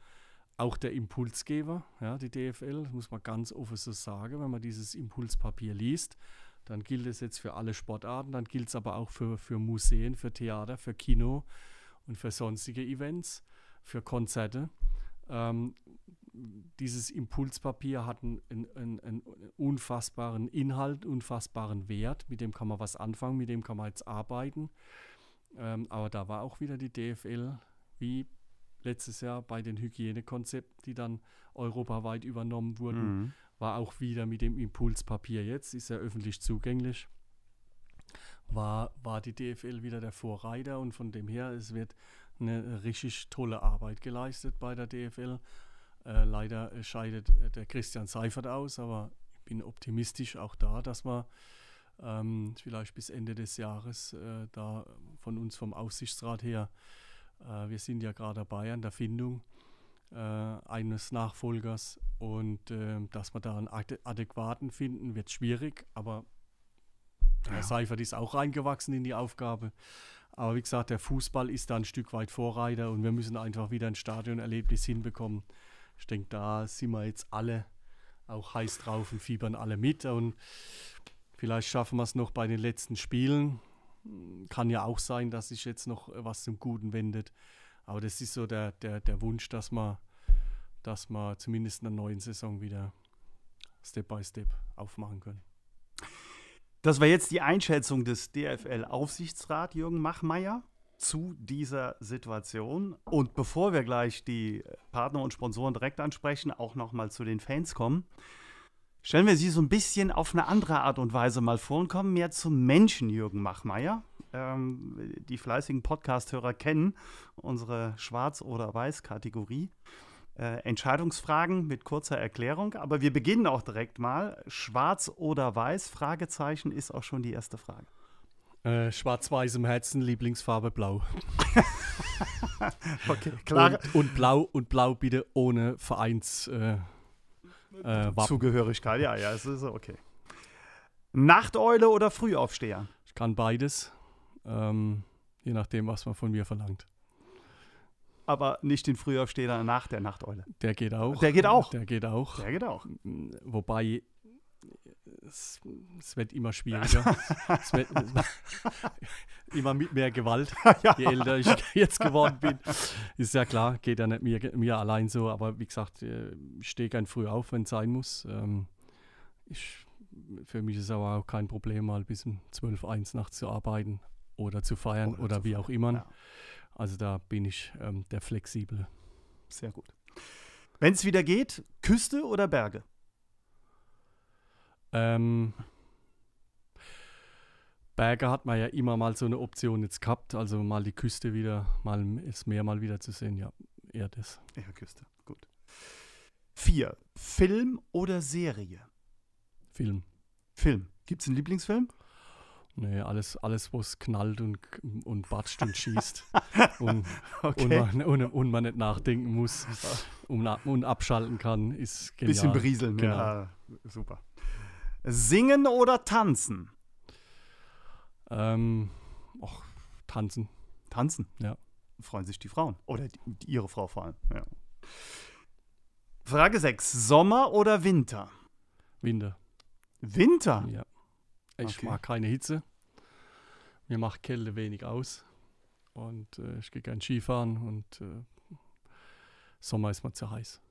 auch der Impulsgeber, ja, die DFL, das muss man ganz offen so sagen, wenn man dieses Impulspapier liest, dann gilt es jetzt für alle Sportarten, dann gilt es aber auch für, für Museen, für Theater, für Kino, und für sonstige Events, für Konzerte. Ähm, dieses Impulspapier hat einen, einen, einen, unfassbaren Inhalt, unfassbaren Wert, mit dem kann man was anfangen, mit dem kann man jetzt arbeiten. Ähm, aber da war auch wieder die DFL, wie letztes Jahr bei den Hygienekonzepten, die dann europaweit übernommen wurden, mhm. war auch wieder mit dem Impulspapier jetzt, ist ja öffentlich zugänglich war, war die DFL wieder der Vorreiter und von dem her, es wird eine richtig tolle Arbeit geleistet bei der DFL. Äh, leider äh, scheidet äh, der Christian Seifert aus, aber ich bin optimistisch auch da, dass wir ähm, vielleicht bis Ende des Jahres äh, da von uns vom Aufsichtsrat her, äh, wir sind ja gerade dabei an der Findung äh, eines Nachfolgers und dass wir da einen adäquaten finden, wird schwierig, aber der ja. Seifert ist auch reingewachsen in die Aufgabe. Aber wie gesagt, der Fußball ist da ein Stück weit Vorreiter und wir müssen einfach wieder ein Stadionerlebnis hinbekommen. Ich denke, da sind wir jetzt alle auch heiß drauf und fiebern alle mit. Und vielleicht schaffen wir es noch bei den letzten Spielen. Kann ja auch sein, dass sich jetzt noch was zum Guten wendet. Aber das ist so der, der, der Wunsch, dass man, dass man zumindest in der neuen Saison wieder Step by Step aufmachen können. Das war jetzt die Einschätzung des DFL-Aufsichtsrat Jürgen Machmeier zu dieser Situation. Und bevor wir gleich die Partner und Sponsoren direkt ansprechen, auch nochmal zu den Fans kommen, stellen wir sie so ein bisschen auf eine andere Art und Weise mal vor und kommen mehr zum Menschen Jürgen Machmeier. Ähm, die fleißigen Podcast-Hörer kennen unsere Schwarz- oder Weiß-Kategorie. Äh, Entscheidungsfragen mit kurzer Erklärung. Aber wir beginnen auch direkt mal. Schwarz oder weiß? Fragezeichen ist auch schon die erste Frage. Äh, Schwarz-Weiß im Herzen, Lieblingsfarbe Blau. okay, klar. Und, und, Blau und Blau bitte ohne Vereins äh, äh, Zugehörigkeit. Ja, ja, es ist okay. Nachteule oder Frühaufsteher? Ich kann beides, ähm, je nachdem, was man von mir verlangt aber nicht den Frühaufsteher nach der Nachteule. Der geht auch. Der geht auch. Der geht auch. Der geht auch. Wobei äh, es, es wird immer schwieriger. es wird, es immer mit mehr Gewalt, ja. je älter ich jetzt geworden bin. Ist ja klar, geht ja nicht mir, mir allein so, aber wie gesagt, äh, ich stehe gern früh auf, wenn es sein muss. Ähm, ich, für mich ist aber auch kein Problem, mal bis um 12, 1 nachts zu arbeiten oder zu feiern oder, oder zu wie feiern. auch immer. Ja. Also da bin ich ähm, der Flexible. Sehr gut. Wenn es wieder geht, Küste oder Berge? Ähm, Berge hat man ja immer mal so eine Option jetzt gehabt, also mal die Küste wieder, mal das Meer mal wieder zu sehen, ja, eher das. Eher Küste, gut. Vier, Film oder Serie? Film. Film. Gibt es einen Lieblingsfilm? Nee, alles, alles wo es knallt und, und batscht und schießt und, okay. und, man, und, und, man, nicht nachdenken muss und, und abschalten kann, ist genial. Bisschen berieseln, ne? genau. ja. Ah, super. Singen oder tanzen? Ähm, och, tanzen. Tanzen? Ja. Freuen sich die Frauen. Oder die, ihre Frau vor allem. Ja. Frage 6. Sommer oder Winter? Winter. Winter? Ja. Ich okay. mag keine Hitze. Mir macht Kälte wenig aus. Und äh, ich gehe gerne Skifahren und äh, Sommer ist mal zu heiß.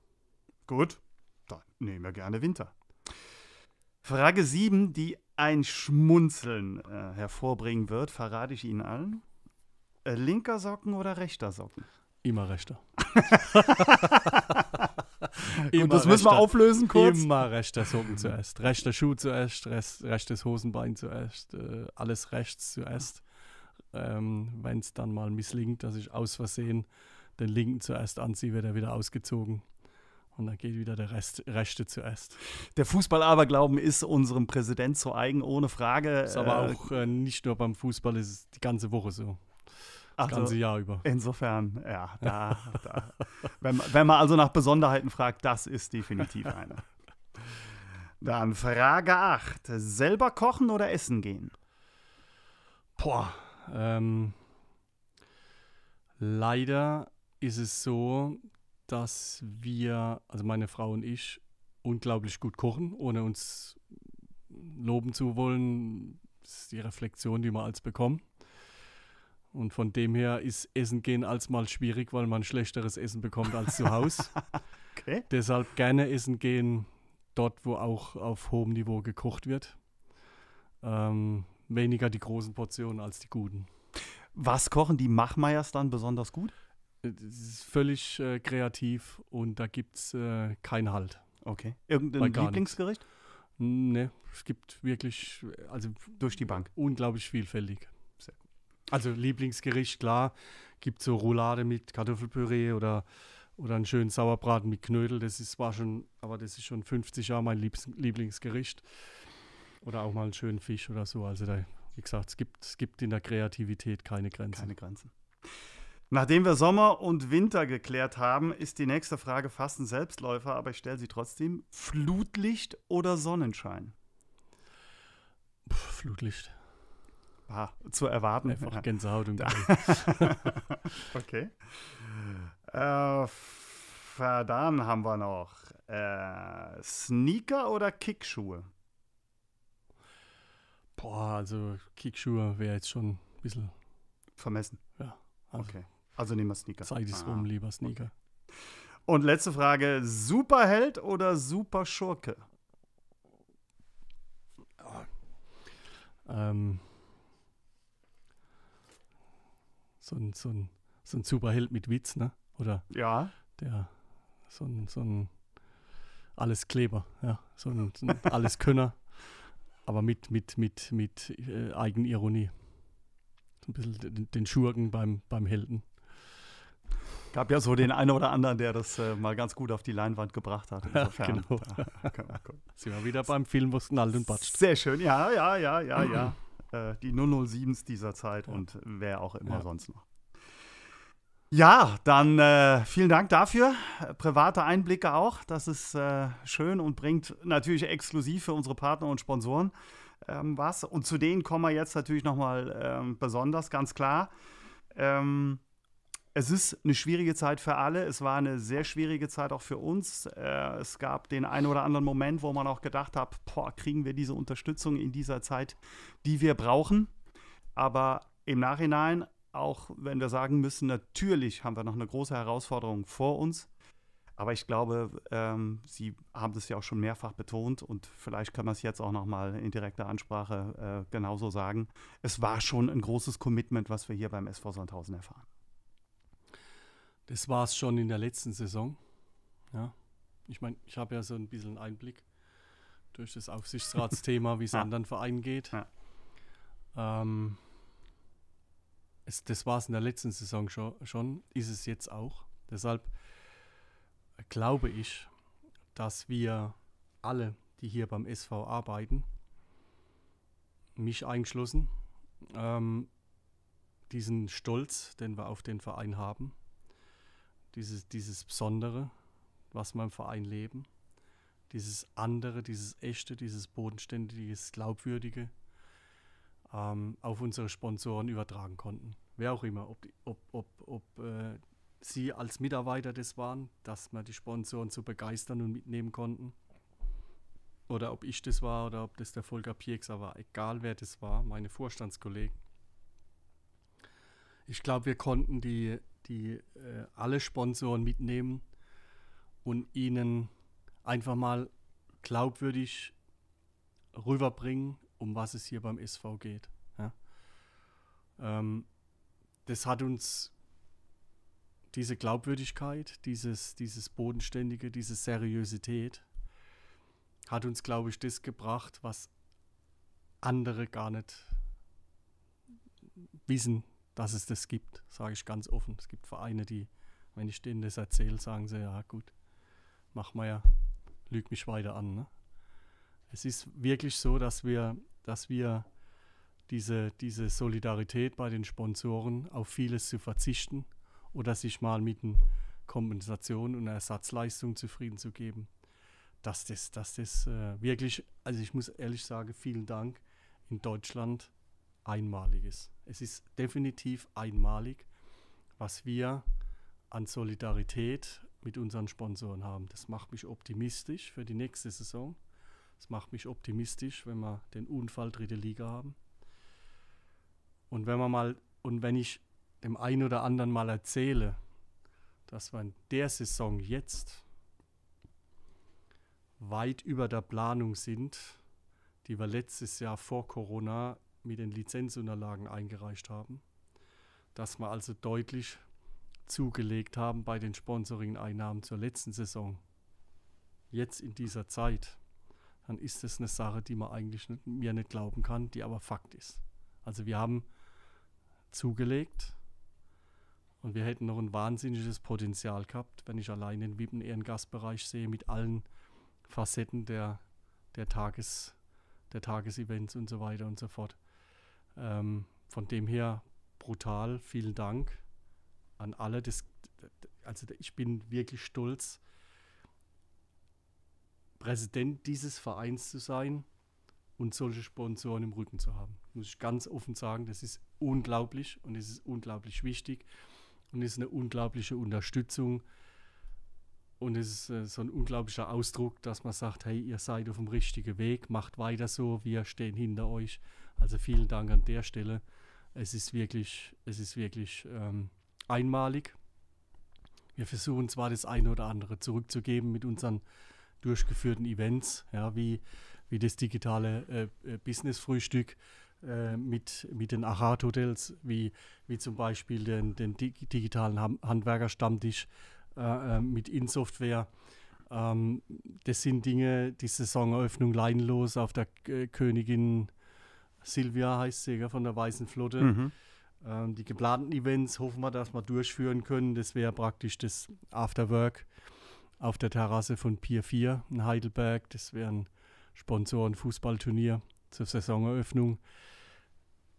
Gut, dann nehmen wir gerne Winter. Frage 7, die ein Schmunzeln äh, hervorbringen wird, verrate ich Ihnen allen. Äh, linker Socken oder rechter Socken? Immer rechter. und das müssen wir auflösen kurz. Immer rechter Socken zuerst, rechter Schuh zuerst, rechtes Hosenbein zuerst, äh, alles rechts zuerst. Ähm, Wenn es dann mal misslingt, dass ich aus Versehen den linken zuerst anziehe, wird er wieder ausgezogen. Und dann geht wieder der Rest, Rechte zuerst. Der Fußballaberglauben ist unserem Präsident so eigen, ohne Frage. Ist aber äh, auch äh, nicht nur beim Fußball, ist es die ganze Woche so das ganze Jahr über. Insofern, ja, da, da. Wenn, wenn man also nach Besonderheiten fragt, das ist definitiv eine. Dann Frage 8. Selber kochen oder essen gehen? Boah, ähm, leider ist es so, dass wir, also meine Frau und ich, unglaublich gut kochen, ohne uns loben zu wollen. Das ist die Reflexion, die wir als bekommen. Und von dem her ist Essen gehen als mal schwierig, weil man schlechteres Essen bekommt als zu Hause. okay. Deshalb gerne essen gehen dort, wo auch auf hohem Niveau gekocht wird. Ähm, weniger die großen Portionen als die guten. Was kochen die Machmeyers dann besonders gut? Es äh, ist völlig äh, kreativ und da gibt es äh, keinen Halt. Okay. Irgendein Lieblingsgericht? Nichts. Nee, es gibt wirklich, äh, also durch die Bank. Unglaublich vielfältig. Also Lieblingsgericht, klar, gibt so Roulade mit Kartoffelpüree oder, oder einen schönen Sauerbraten mit Knödel. Das ist, war schon, aber das ist schon 50 Jahre mein Liebs Lieblingsgericht. Oder auch mal einen schönen Fisch oder so. Also da, wie gesagt, es gibt, es gibt in der Kreativität keine Grenzen. Keine Grenzen. Nachdem wir Sommer und Winter geklärt haben, ist die nächste Frage fast ein Selbstläufer, aber ich stelle sie trotzdem. Flutlicht oder Sonnenschein? Puh, Flutlicht war ah, zu erwarten. Einfach Gänsehaut und Okay. Äh, dann haben wir noch äh, Sneaker oder Kickschuhe? Boah, also Kickschuhe wäre jetzt schon ein bisschen. Vermessen. Ja. Also okay. Also nehmen wir Sneaker. Zeig es ah, um, lieber Sneaker. Und letzte Frage: Superheld oder Superschurke? Ah, ähm, so ein, so ein, so ein Superheld mit Witz, ne? Oder? Ja. Der, so ein, so ein Alleskleber, ja. So ein, so ein Alleskönner, aber mit, mit, mit, mit äh, Eigenironie. So ein bisschen den Schurken beim, beim Helden. Gab ja so den einen oder anderen, der das äh, mal ganz gut auf die Leinwand gebracht hat. Insofern. Genau. Ja, genau. Sind wir wieder beim Film, wo es knallt und batscht. Sehr schön, ja, ja, ja, ja, ja. äh, die 007s dieser Zeit ja. und wer auch immer ja. sonst noch. Ja, dann äh, vielen Dank dafür. Private Einblicke auch. Das ist äh, schön und bringt natürlich exklusiv für unsere Partner und Sponsoren ähm, was. Und zu denen kommen wir jetzt natürlich nochmal ähm, besonders, ganz klar. Ähm, es ist eine schwierige Zeit für alle. Es war eine sehr schwierige Zeit auch für uns. Äh, es gab den einen oder anderen Moment, wo man auch gedacht hat, boah, kriegen wir diese Unterstützung in dieser Zeit, die wir brauchen. Aber im Nachhinein, auch wenn wir sagen müssen, natürlich haben wir noch eine große Herausforderung vor uns. Aber ich glaube, ähm, Sie haben das ja auch schon mehrfach betont und vielleicht können wir es jetzt auch nochmal in direkter Ansprache äh, genauso sagen. Es war schon ein großes Commitment, was wir hier beim SV Sandhausen erfahren. Das war es schon in der letzten Saison. Ja. Ich meine, ich habe ja so ein bisschen Einblick durch das Aufsichtsratsthema, wie es ja. anderen Vereinen geht. Ja. Ähm, es, das war es in der letzten Saison schon, schon, ist es jetzt auch. Deshalb glaube ich, dass wir alle, die hier beim SV arbeiten, mich eingeschlossen, ähm, diesen Stolz, den wir auf den Verein haben, dieses, dieses Besondere, was wir im Verein leben, dieses andere, dieses echte, dieses bodenständige, dieses glaubwürdige ähm, auf unsere Sponsoren übertragen konnten. Wer auch immer, ob, ob, ob, ob äh, sie als Mitarbeiter das waren, dass wir die Sponsoren so begeistern und mitnehmen konnten. Oder ob ich das war oder ob das der Volker Piekser war. Egal wer das war, meine Vorstandskollegen. Ich glaube, wir konnten die die äh, alle Sponsoren mitnehmen und ihnen einfach mal glaubwürdig rüberbringen, um was es hier beim SV geht. Ja? Ähm, das hat uns diese Glaubwürdigkeit, dieses, dieses Bodenständige, diese Seriosität, hat uns, glaube ich, das gebracht, was andere gar nicht wissen, dass es das gibt, sage ich ganz offen. Es gibt Vereine, die, wenn ich denen das erzähle, sagen sie, ja gut, mach mal ja, lüg mich weiter an. Ne? Es ist wirklich so, dass wir, dass wir diese, diese Solidarität bei den Sponsoren auf vieles zu verzichten oder sich mal mit einer Kompensation und einer Ersatzleistung zufrieden zu geben. Dass das, dass das äh, wirklich, also ich muss ehrlich sagen, vielen Dank in Deutschland Einmaliges. Es ist definitiv einmalig, was wir an Solidarität mit unseren Sponsoren haben. Das macht mich optimistisch für die nächste Saison. Das macht mich optimistisch, wenn wir den Unfall dritte Liga haben. Und wenn man mal und wenn ich dem einen oder anderen mal erzähle, dass wir in der Saison jetzt weit über der Planung sind, die wir letztes Jahr vor Corona mit den Lizenzunterlagen eingereicht haben. Dass wir also deutlich zugelegt haben bei den Sponsoring-Einnahmen zur letzten Saison. Jetzt in dieser Zeit, dann ist das eine Sache, die man eigentlich nicht, mir nicht glauben kann, die aber Fakt ist. Also wir haben zugelegt und wir hätten noch ein wahnsinniges Potenzial gehabt, wenn ich allein den Wippen Ehrengastbereich sehe mit allen Facetten der, der, Tages, der Tagesevents und so weiter und so fort. Ähm, von dem her brutal, vielen Dank an alle. Das, also ich bin wirklich stolz, Präsident dieses Vereins zu sein und solche Sponsoren im Rücken zu haben. Muss ich ganz offen sagen, das ist unglaublich und es ist unglaublich wichtig und es ist eine unglaubliche Unterstützung und es ist äh, so ein unglaublicher Ausdruck, dass man sagt, hey, ihr seid auf dem richtigen Weg, macht weiter so, wir stehen hinter euch. Also vielen Dank an der Stelle. Es ist wirklich, es ist wirklich ähm, einmalig. Wir versuchen zwar das eine oder andere zurückzugeben mit unseren durchgeführten Events, ja, wie, wie das digitale äh, äh Business-Frühstück äh, mit, mit den Achat-Hotels, wie, wie zum Beispiel den, den digitalen Handwerker-Stammtisch, äh, äh, mit InSoftware. Ähm, das sind Dinge, die Saisoneröffnung leinlos auf der äh, Königin Silvia heißt sie, ja, von der Weißen Flotte. Mhm. Ähm, die geplanten Events hoffen wir, dass wir durchführen können. Das wäre praktisch das Afterwork auf der Terrasse von Pier 4 in Heidelberg. Das wäre ein Sponsoren-Fußballturnier zur Saisoneröffnung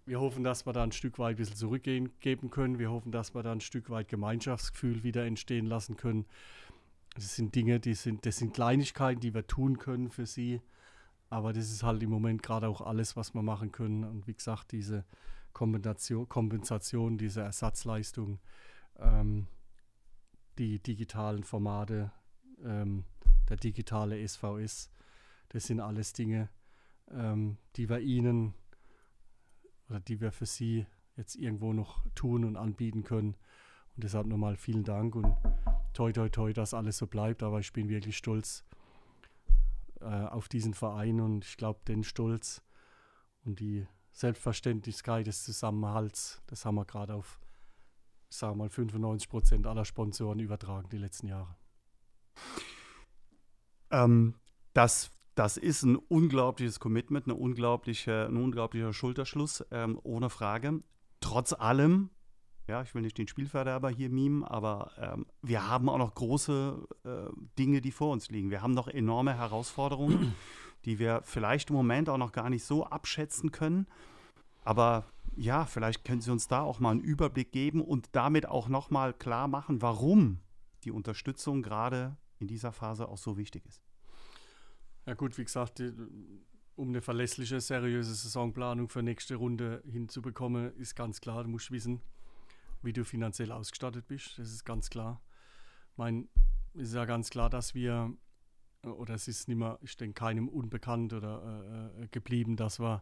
wir hoffen, dass wir da ein Stück weit ein bisschen zurückgeben können. Wir hoffen, dass wir da ein Stück weit Gemeinschaftsgefühl wieder entstehen lassen können. Das sind Dinge, die sind, das sind Kleinigkeiten, die wir tun können für sie. Aber das ist halt im Moment gerade auch alles, was wir machen können. Und wie gesagt, diese Kompensation, Kompensation diese Ersatzleistung, ähm, die digitalen Formate, ähm, der digitale SVS, das sind alles Dinge, ähm, die wir ihnen oder die wir für Sie jetzt irgendwo noch tun und anbieten können. Und deshalb nochmal vielen Dank und toi, toi, toi, dass alles so bleibt. Aber ich bin wirklich stolz äh, auf diesen Verein und ich glaube, den Stolz und die Selbstverständlichkeit des Zusammenhalts, das haben wir gerade auf, sagen wir mal, 95 Prozent aller Sponsoren übertragen die letzten Jahre. Ähm, das das ist ein unglaubliches Commitment, eine unglaubliche, ein unglaublicher Schulterschluss, ähm, ohne Frage. Trotz allem, ja, ich will nicht den Spielverderber hier mimen, aber ähm, wir haben auch noch große äh, Dinge, die vor uns liegen. Wir haben noch enorme Herausforderungen, die wir vielleicht im Moment auch noch gar nicht so abschätzen können. Aber ja, vielleicht können Sie uns da auch mal einen Überblick geben und damit auch nochmal klar machen, warum die Unterstützung gerade in dieser Phase auch so wichtig ist. Ja gut, wie gesagt, die, um eine verlässliche, seriöse Saisonplanung für nächste Runde hinzubekommen, ist ganz klar, du musst wissen, wie du finanziell ausgestattet bist, das ist ganz klar. Mein, ist ja ganz klar, dass wir, oder es ist nicht mehr, ich denke, keinem unbekannt oder äh, äh, geblieben, dass wir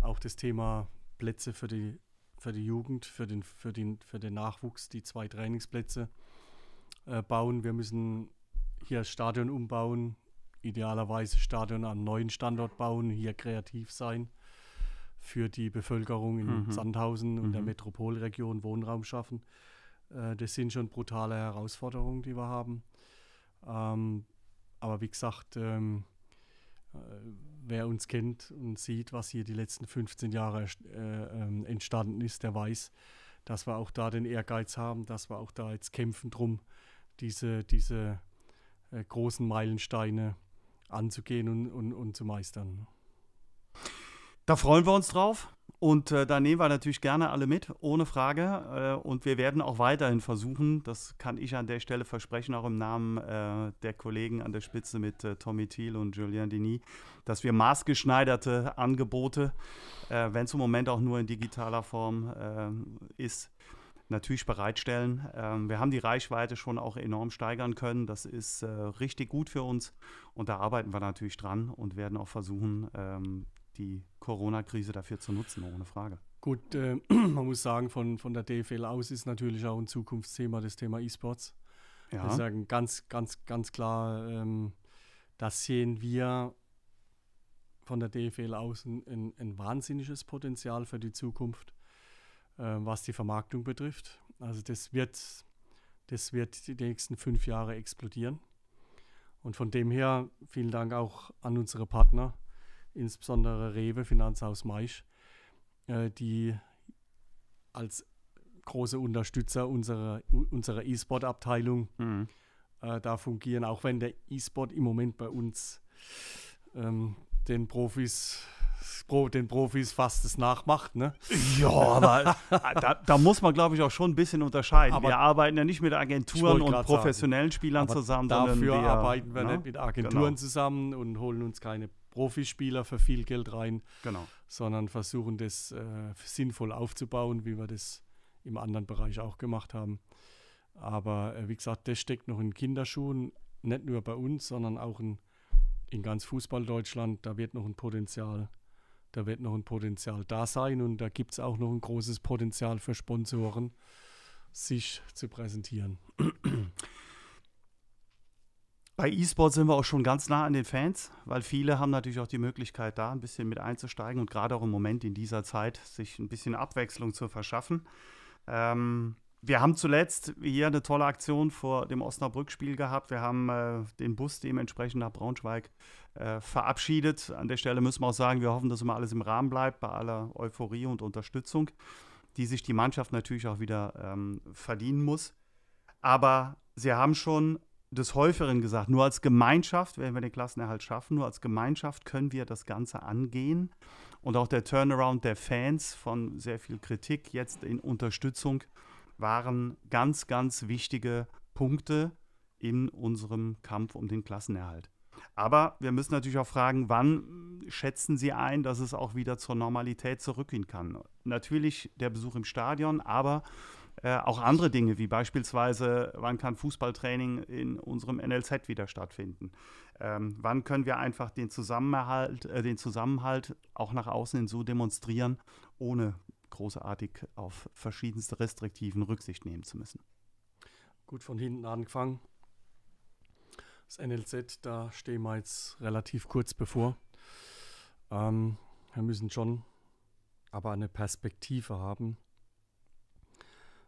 auch das Thema Plätze für die, für die Jugend, für den, für, den, für den Nachwuchs, die zwei Trainingsplätze äh, bauen. Wir müssen hier das Stadion umbauen, idealerweise Stadion am neuen Standort bauen, hier kreativ sein, für die Bevölkerung in mhm. Sandhausen und mhm. der Metropolregion Wohnraum schaffen. Äh, das sind schon brutale Herausforderungen, die wir haben. Ähm, aber wie gesagt, ähm, äh, wer uns kennt und sieht, was hier die letzten 15 Jahre äh, ähm, entstanden ist, der weiß, dass wir auch da den Ehrgeiz haben, dass wir auch da jetzt kämpfen drum, diese, diese äh, großen Meilensteine anzugehen und, und, und zu meistern. Da freuen wir uns drauf. Und äh, da nehmen wir natürlich gerne alle mit, ohne Frage. Äh, und wir werden auch weiterhin versuchen, das kann ich an der Stelle versprechen, auch im Namen äh, der Kollegen an der Spitze mit äh, Tommy Thiel und Julien Denis, dass wir maßgeschneiderte Angebote, äh, wenn es im Moment auch nur in digitaler Form äh, ist, natürlich bereitstellen. Ähm, wir haben die Reichweite schon auch enorm steigern können. Das ist äh, richtig gut für uns und da arbeiten wir natürlich dran und werden auch versuchen, ähm, die Corona-Krise dafür zu nutzen, ohne Frage. Gut, äh, man muss sagen, von, von der DFL aus ist natürlich auch ein Zukunftsthema das Thema E-Sports. Ja. Wir sagen ganz, ganz, ganz klar, ähm, das sehen wir von der DFL aus ein, ein, ein wahnsinniges Potenzial für die Zukunft. Ähm, was die Vermarktung betrifft. Also das wird, das wird die nächsten fünf Jahre explodieren. Und von dem her vielen Dank auch an unsere Partner, insbesondere Rewe, Finanzhaus Maisch, äh, die als große Unterstützer unserer, unserer E-Sport-Abteilung mhm. äh, da fungieren, auch wenn der E-Sport im Moment bei uns ähm, den Profis den Profis fast es nachmacht, ne? Ja, aber da, da, muss man, glaube ich, auch schon ein bisschen unterscheiden. Aber wir arbeiten ja nicht mit Agenturen und professionellen sagen, Spielern zusammen. Dafür wir, arbeiten wir ne? nicht mit genau. Agenturen genau. zusammen und holen uns keine Profispieler für viel Geld rein, genau. sondern versuchen das äh, sinnvoll aufzubauen, wie wir das im anderen Bereich auch gemacht haben. Aber äh, wie gesagt, das steckt noch in Kinderschuhen, nicht nur bei uns, sondern auch in, in ganz Fußball Deutschland. Da wird noch ein Potenzial da wird noch ein Potenzial da sein und da gibt es auch noch ein großes Potenzial für Sponsoren, sich zu präsentieren. Bei E-Sport sind wir auch schon ganz nah an den Fans, weil viele haben natürlich auch die Möglichkeit, da ein bisschen mit einzusteigen und gerade auch im Moment in dieser Zeit sich ein bisschen Abwechslung zu verschaffen. Ähm, wir haben zuletzt hier eine tolle Aktion vor dem Osnabrück-Spiel gehabt. Wir haben äh, den Bus dementsprechend nach Braunschweig äh, verabschiedet. An der Stelle müssen wir auch sagen, wir hoffen, dass immer alles im Rahmen bleibt, bei aller Euphorie und Unterstützung, die sich die Mannschaft natürlich auch wieder ähm, verdienen muss. Aber sie haben schon des Häuferen gesagt, nur als Gemeinschaft werden wir den Klassenerhalt schaffen, nur als Gemeinschaft können wir das Ganze angehen. Und auch der Turnaround der Fans von sehr viel Kritik jetzt in Unterstützung waren ganz, ganz wichtige Punkte in unserem Kampf um den Klassenerhalt. Aber wir müssen natürlich auch fragen, wann schätzen Sie ein, dass es auch wieder zur Normalität zurückgehen kann? Natürlich der Besuch im Stadion, aber äh, auch andere Dinge, wie beispielsweise, wann kann Fußballtraining in unserem NLZ wieder stattfinden? Ähm, wann können wir einfach den Zusammenhalt, äh, den Zusammenhalt auch nach außen hin so demonstrieren, ohne großartig auf verschiedenste Restriktiven Rücksicht nehmen zu müssen. Gut, von hinten angefangen. Das NLZ, da stehen wir jetzt relativ kurz bevor. Ähm, wir müssen schon aber eine Perspektive haben,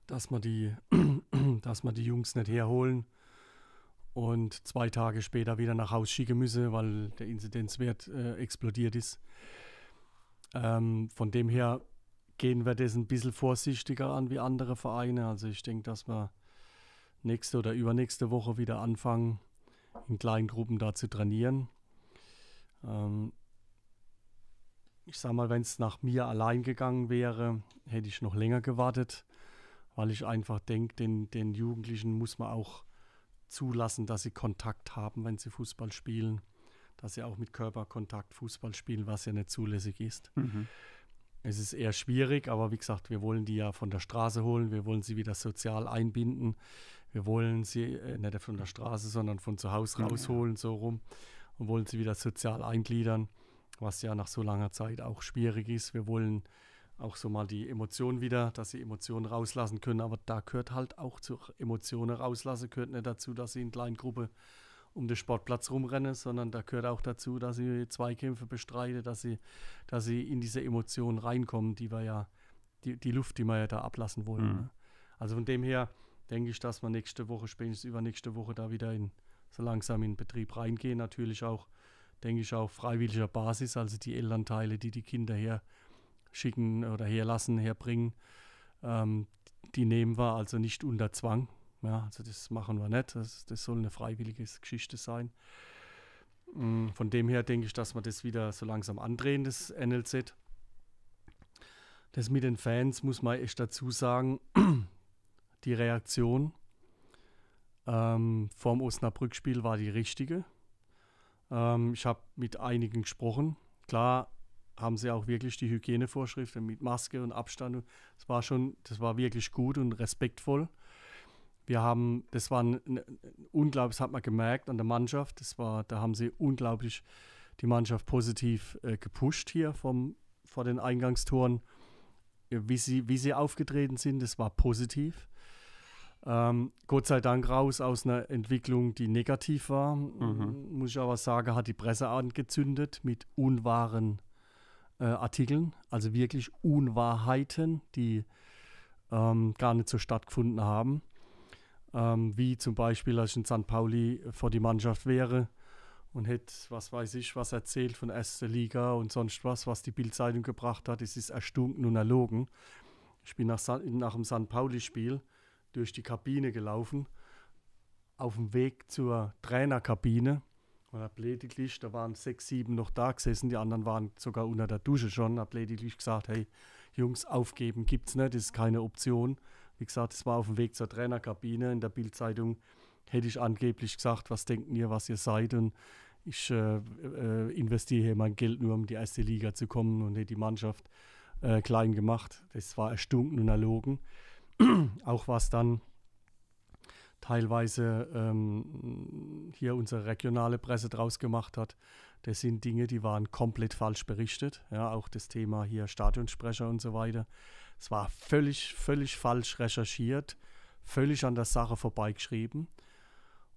dass wir die, dass wir die Jungs nicht herholen und zwei Tage später wieder nach Haus schicken müssen, weil der Inzidenzwert äh, explodiert ist. Ähm, von dem her gehen wir das ein bisschen vorsichtiger an wie andere Vereine. Also ich denke, dass wir nächste oder übernächste Woche wieder anfangen, in kleinen Gruppen da zu trainieren. Ähm, ich sag mal, wenn es nach mir allein gegangen wäre, hätte ich noch länger gewartet, weil ich einfach denke, den, den Jugendlichen muss man auch zulassen, dass sie Kontakt haben, wenn sie Fußball spielen, dass sie auch mit Körperkontakt Fußball spielen, was ja nicht zulässig ist. Mhm. Es ist eher schwierig, aber wie gesagt, wir wollen die ja von der Straße holen, wir wollen sie wieder sozial einbinden, wir wollen sie äh, nicht von der Straße, sondern von zu Hause rausholen, so rum, und wollen sie wieder sozial eingliedern, was ja nach so langer Zeit auch schwierig ist. Wir wollen auch so mal die Emotionen wieder, dass sie Emotionen rauslassen können, aber da gehört halt auch zu Emotionen rauslassen, gehört nicht dazu, dass sie in Kleingruppe um den Sportplatz rumrenne, sondern da gehört auch dazu, dass ich Zweikämpfe bestreite, dass sie, dass in diese Emotionen reinkommen, die wir ja, die, die Luft, die wir ja da ablassen wollen. Mhm. Ne? Also von dem her denke ich, dass wir nächste Woche, spätestens übernächste Woche da wieder in, so langsam in Betrieb reingehen. Natürlich auch, denke ich, auch freiwilliger Basis, also die Elternteile, die die Kinder her schicken oder herlassen, herbringen, ähm, die nehmen wir also nicht unter Zwang, ja, also das machen wir nicht. Das, das soll eine freiwillige Geschichte sein. Mm, von dem her denke ich, dass wir das wieder so langsam andrehen, das NLZ. Das mit den Fans muss man echt dazu sagen, die Reaktion ähm, vorm Osnabrück-Spiel war die richtige. Ähm, ich habe mit einigen gesprochen. Klar haben sie auch wirklich die Hygienevorschriften mit Maske und Abstand. Das war schon, das war wirklich gut und respektvoll. Wir haben, das war ein, ein, unglaublich, das hat man gemerkt an der Mannschaft. Das war, da haben sie unglaublich die Mannschaft positiv äh, gepusht hier vom, vor den Eingangstoren. Äh, wie sie, wie sie aufgetreten sind, das war positiv. Ähm, Gott sei Dank raus aus einer Entwicklung, die negativ war. Mhm. Muss ich aber sagen, hat die Presse angezündet mit unwahren äh, Artikeln, also wirklich Unwahrheiten, die ähm, gar nicht so stattgefunden haben ähm, wie zum Beispiel, als ich in St. Pauli äh, vor die Mannschaft wäre und hätte, was weiß ich, was erzählt von erster Liga und sonst was, was die Bildzeitung gebracht hat. Es ist erstunken und erlogen. Ich bin nach, nach dem St. Pauli-Spiel durch die Kabine gelaufen, auf dem Weg zur Trainerkabine und habe lediglich, da waren sechs, sieben noch da gesessen, die anderen waren sogar unter der Dusche schon, habe lediglich gesagt, hey Jungs, aufgeben gibt's nicht, das ist keine Option. Wie gesagt, es war auf dem Weg zur Trainerkabine. In der Bildzeitung hätte ich angeblich gesagt, was denkt ihr, was ihr seid. Und ich äh, äh investiere hier mein Geld nur, um in die erste Liga zu kommen und hätte die Mannschaft äh, klein gemacht. Das war erstunken und erlogen. Auch was dann teilweise ähm, hier unsere regionale Presse draus gemacht hat. Das sind Dinge, die waren komplett falsch berichtet. Ja, auch das Thema hier Stadionsprecher und so weiter. Es war völlig, völlig falsch recherchiert, völlig an der Sache vorbeigeschrieben.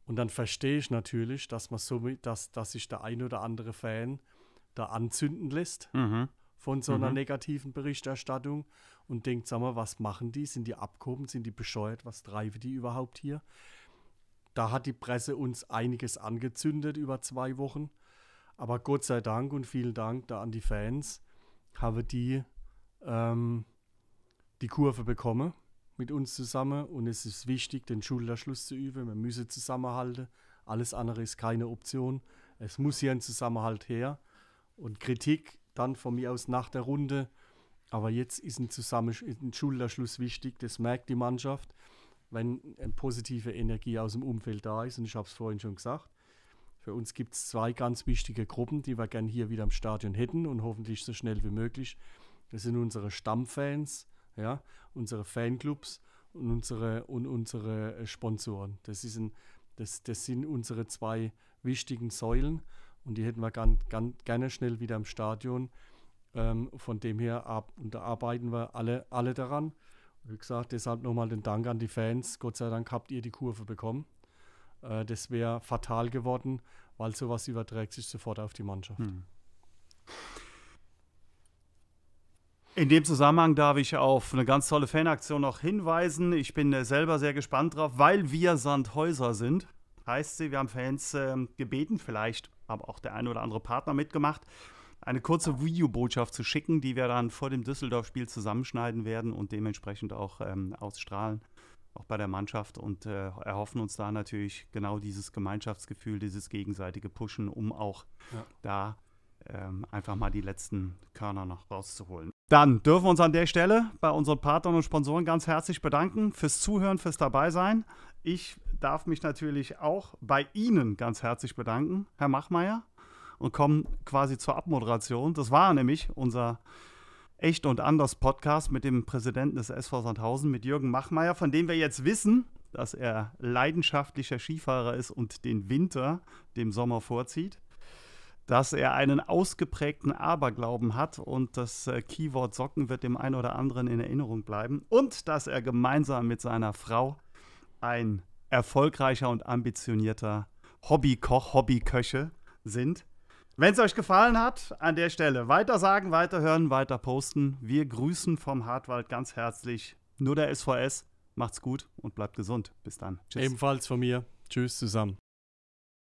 Und dann verstehe ich natürlich, dass, man so, dass, dass sich der ein oder andere Fan da anzünden lässt mhm. von so einer mhm. negativen Berichterstattung und denkt, sag mal, was machen die? Sind die abgehoben? Sind die bescheuert? Was treiben die überhaupt hier? Da hat die Presse uns einiges angezündet über zwei Wochen. Aber Gott sei Dank und vielen Dank da an die Fans, habe die ähm, die Kurve bekommen mit uns zusammen und es ist wichtig, den Schulterschluss zu üben. Wir müssen zusammenhalten. Alles andere ist keine Option. Es muss hier ein Zusammenhalt her und Kritik dann von mir aus nach der Runde. Aber jetzt ist ein, Zusammen ein Schulterschluss wichtig. Das merkt die Mannschaft, wenn eine positive Energie aus dem Umfeld da ist. Und ich habe es vorhin schon gesagt. Für uns gibt es zwei ganz wichtige Gruppen, die wir gern hier wieder im Stadion hätten und hoffentlich so schnell wie möglich. Das sind unsere Stammfans ja, unsere Fanclubs und unsere, und unsere äh, Sponsoren. Das, ist ein, das, das sind unsere zwei wichtigen Säulen und die hätten wir ganz, ganz, gerne schnell wieder im Stadion. Ähm, von dem her ab, unterarbeiten wir alle, alle daran. Wie gesagt, deshalb nochmal den Dank an die Fans. Gott sei Dank habt ihr die Kurve bekommen. Äh, das wäre fatal geworden, weil sowas überträgt sich sofort auf die Mannschaft. Hm. In dem Zusammenhang darf ich auf eine ganz tolle Fanaktion noch hinweisen. Ich bin äh, selber sehr gespannt drauf, weil wir Sandhäuser sind. Heißt sie, wir haben Fans äh, gebeten, vielleicht aber auch der eine oder andere Partner mitgemacht, eine kurze Videobotschaft zu schicken, die wir dann vor dem Düsseldorf-Spiel zusammenschneiden werden und dementsprechend auch ähm, ausstrahlen, auch bei der Mannschaft und äh, erhoffen uns da natürlich genau dieses Gemeinschaftsgefühl, dieses gegenseitige Pushen, um auch ja. da ähm, einfach mal die letzten Körner noch rauszuholen. Dann dürfen wir uns an der Stelle bei unseren Partnern und Sponsoren ganz herzlich bedanken fürs Zuhören, fürs Dabeisein. Ich darf mich natürlich auch bei Ihnen ganz herzlich bedanken, Herr Machmeier, und kommen quasi zur Abmoderation. Das war nämlich unser Echt und Anders Podcast mit dem Präsidenten des SV Sandhausen, mit Jürgen Machmeier, von dem wir jetzt wissen, dass er leidenschaftlicher Skifahrer ist und den Winter dem Sommer vorzieht dass er einen ausgeprägten Aberglauben hat und das äh, Keyword Socken wird dem einen oder anderen in Erinnerung bleiben und dass er gemeinsam mit seiner Frau ein erfolgreicher und ambitionierter Hobbykoch, Hobbyköche sind. Wenn es euch gefallen hat, an der Stelle weiter sagen, weiter hören, weiter posten. Wir grüßen vom Hartwald ganz herzlich. Nur der SVS. Macht's gut und bleibt gesund. Bis dann. Tschüss. Ebenfalls von mir. Tschüss zusammen.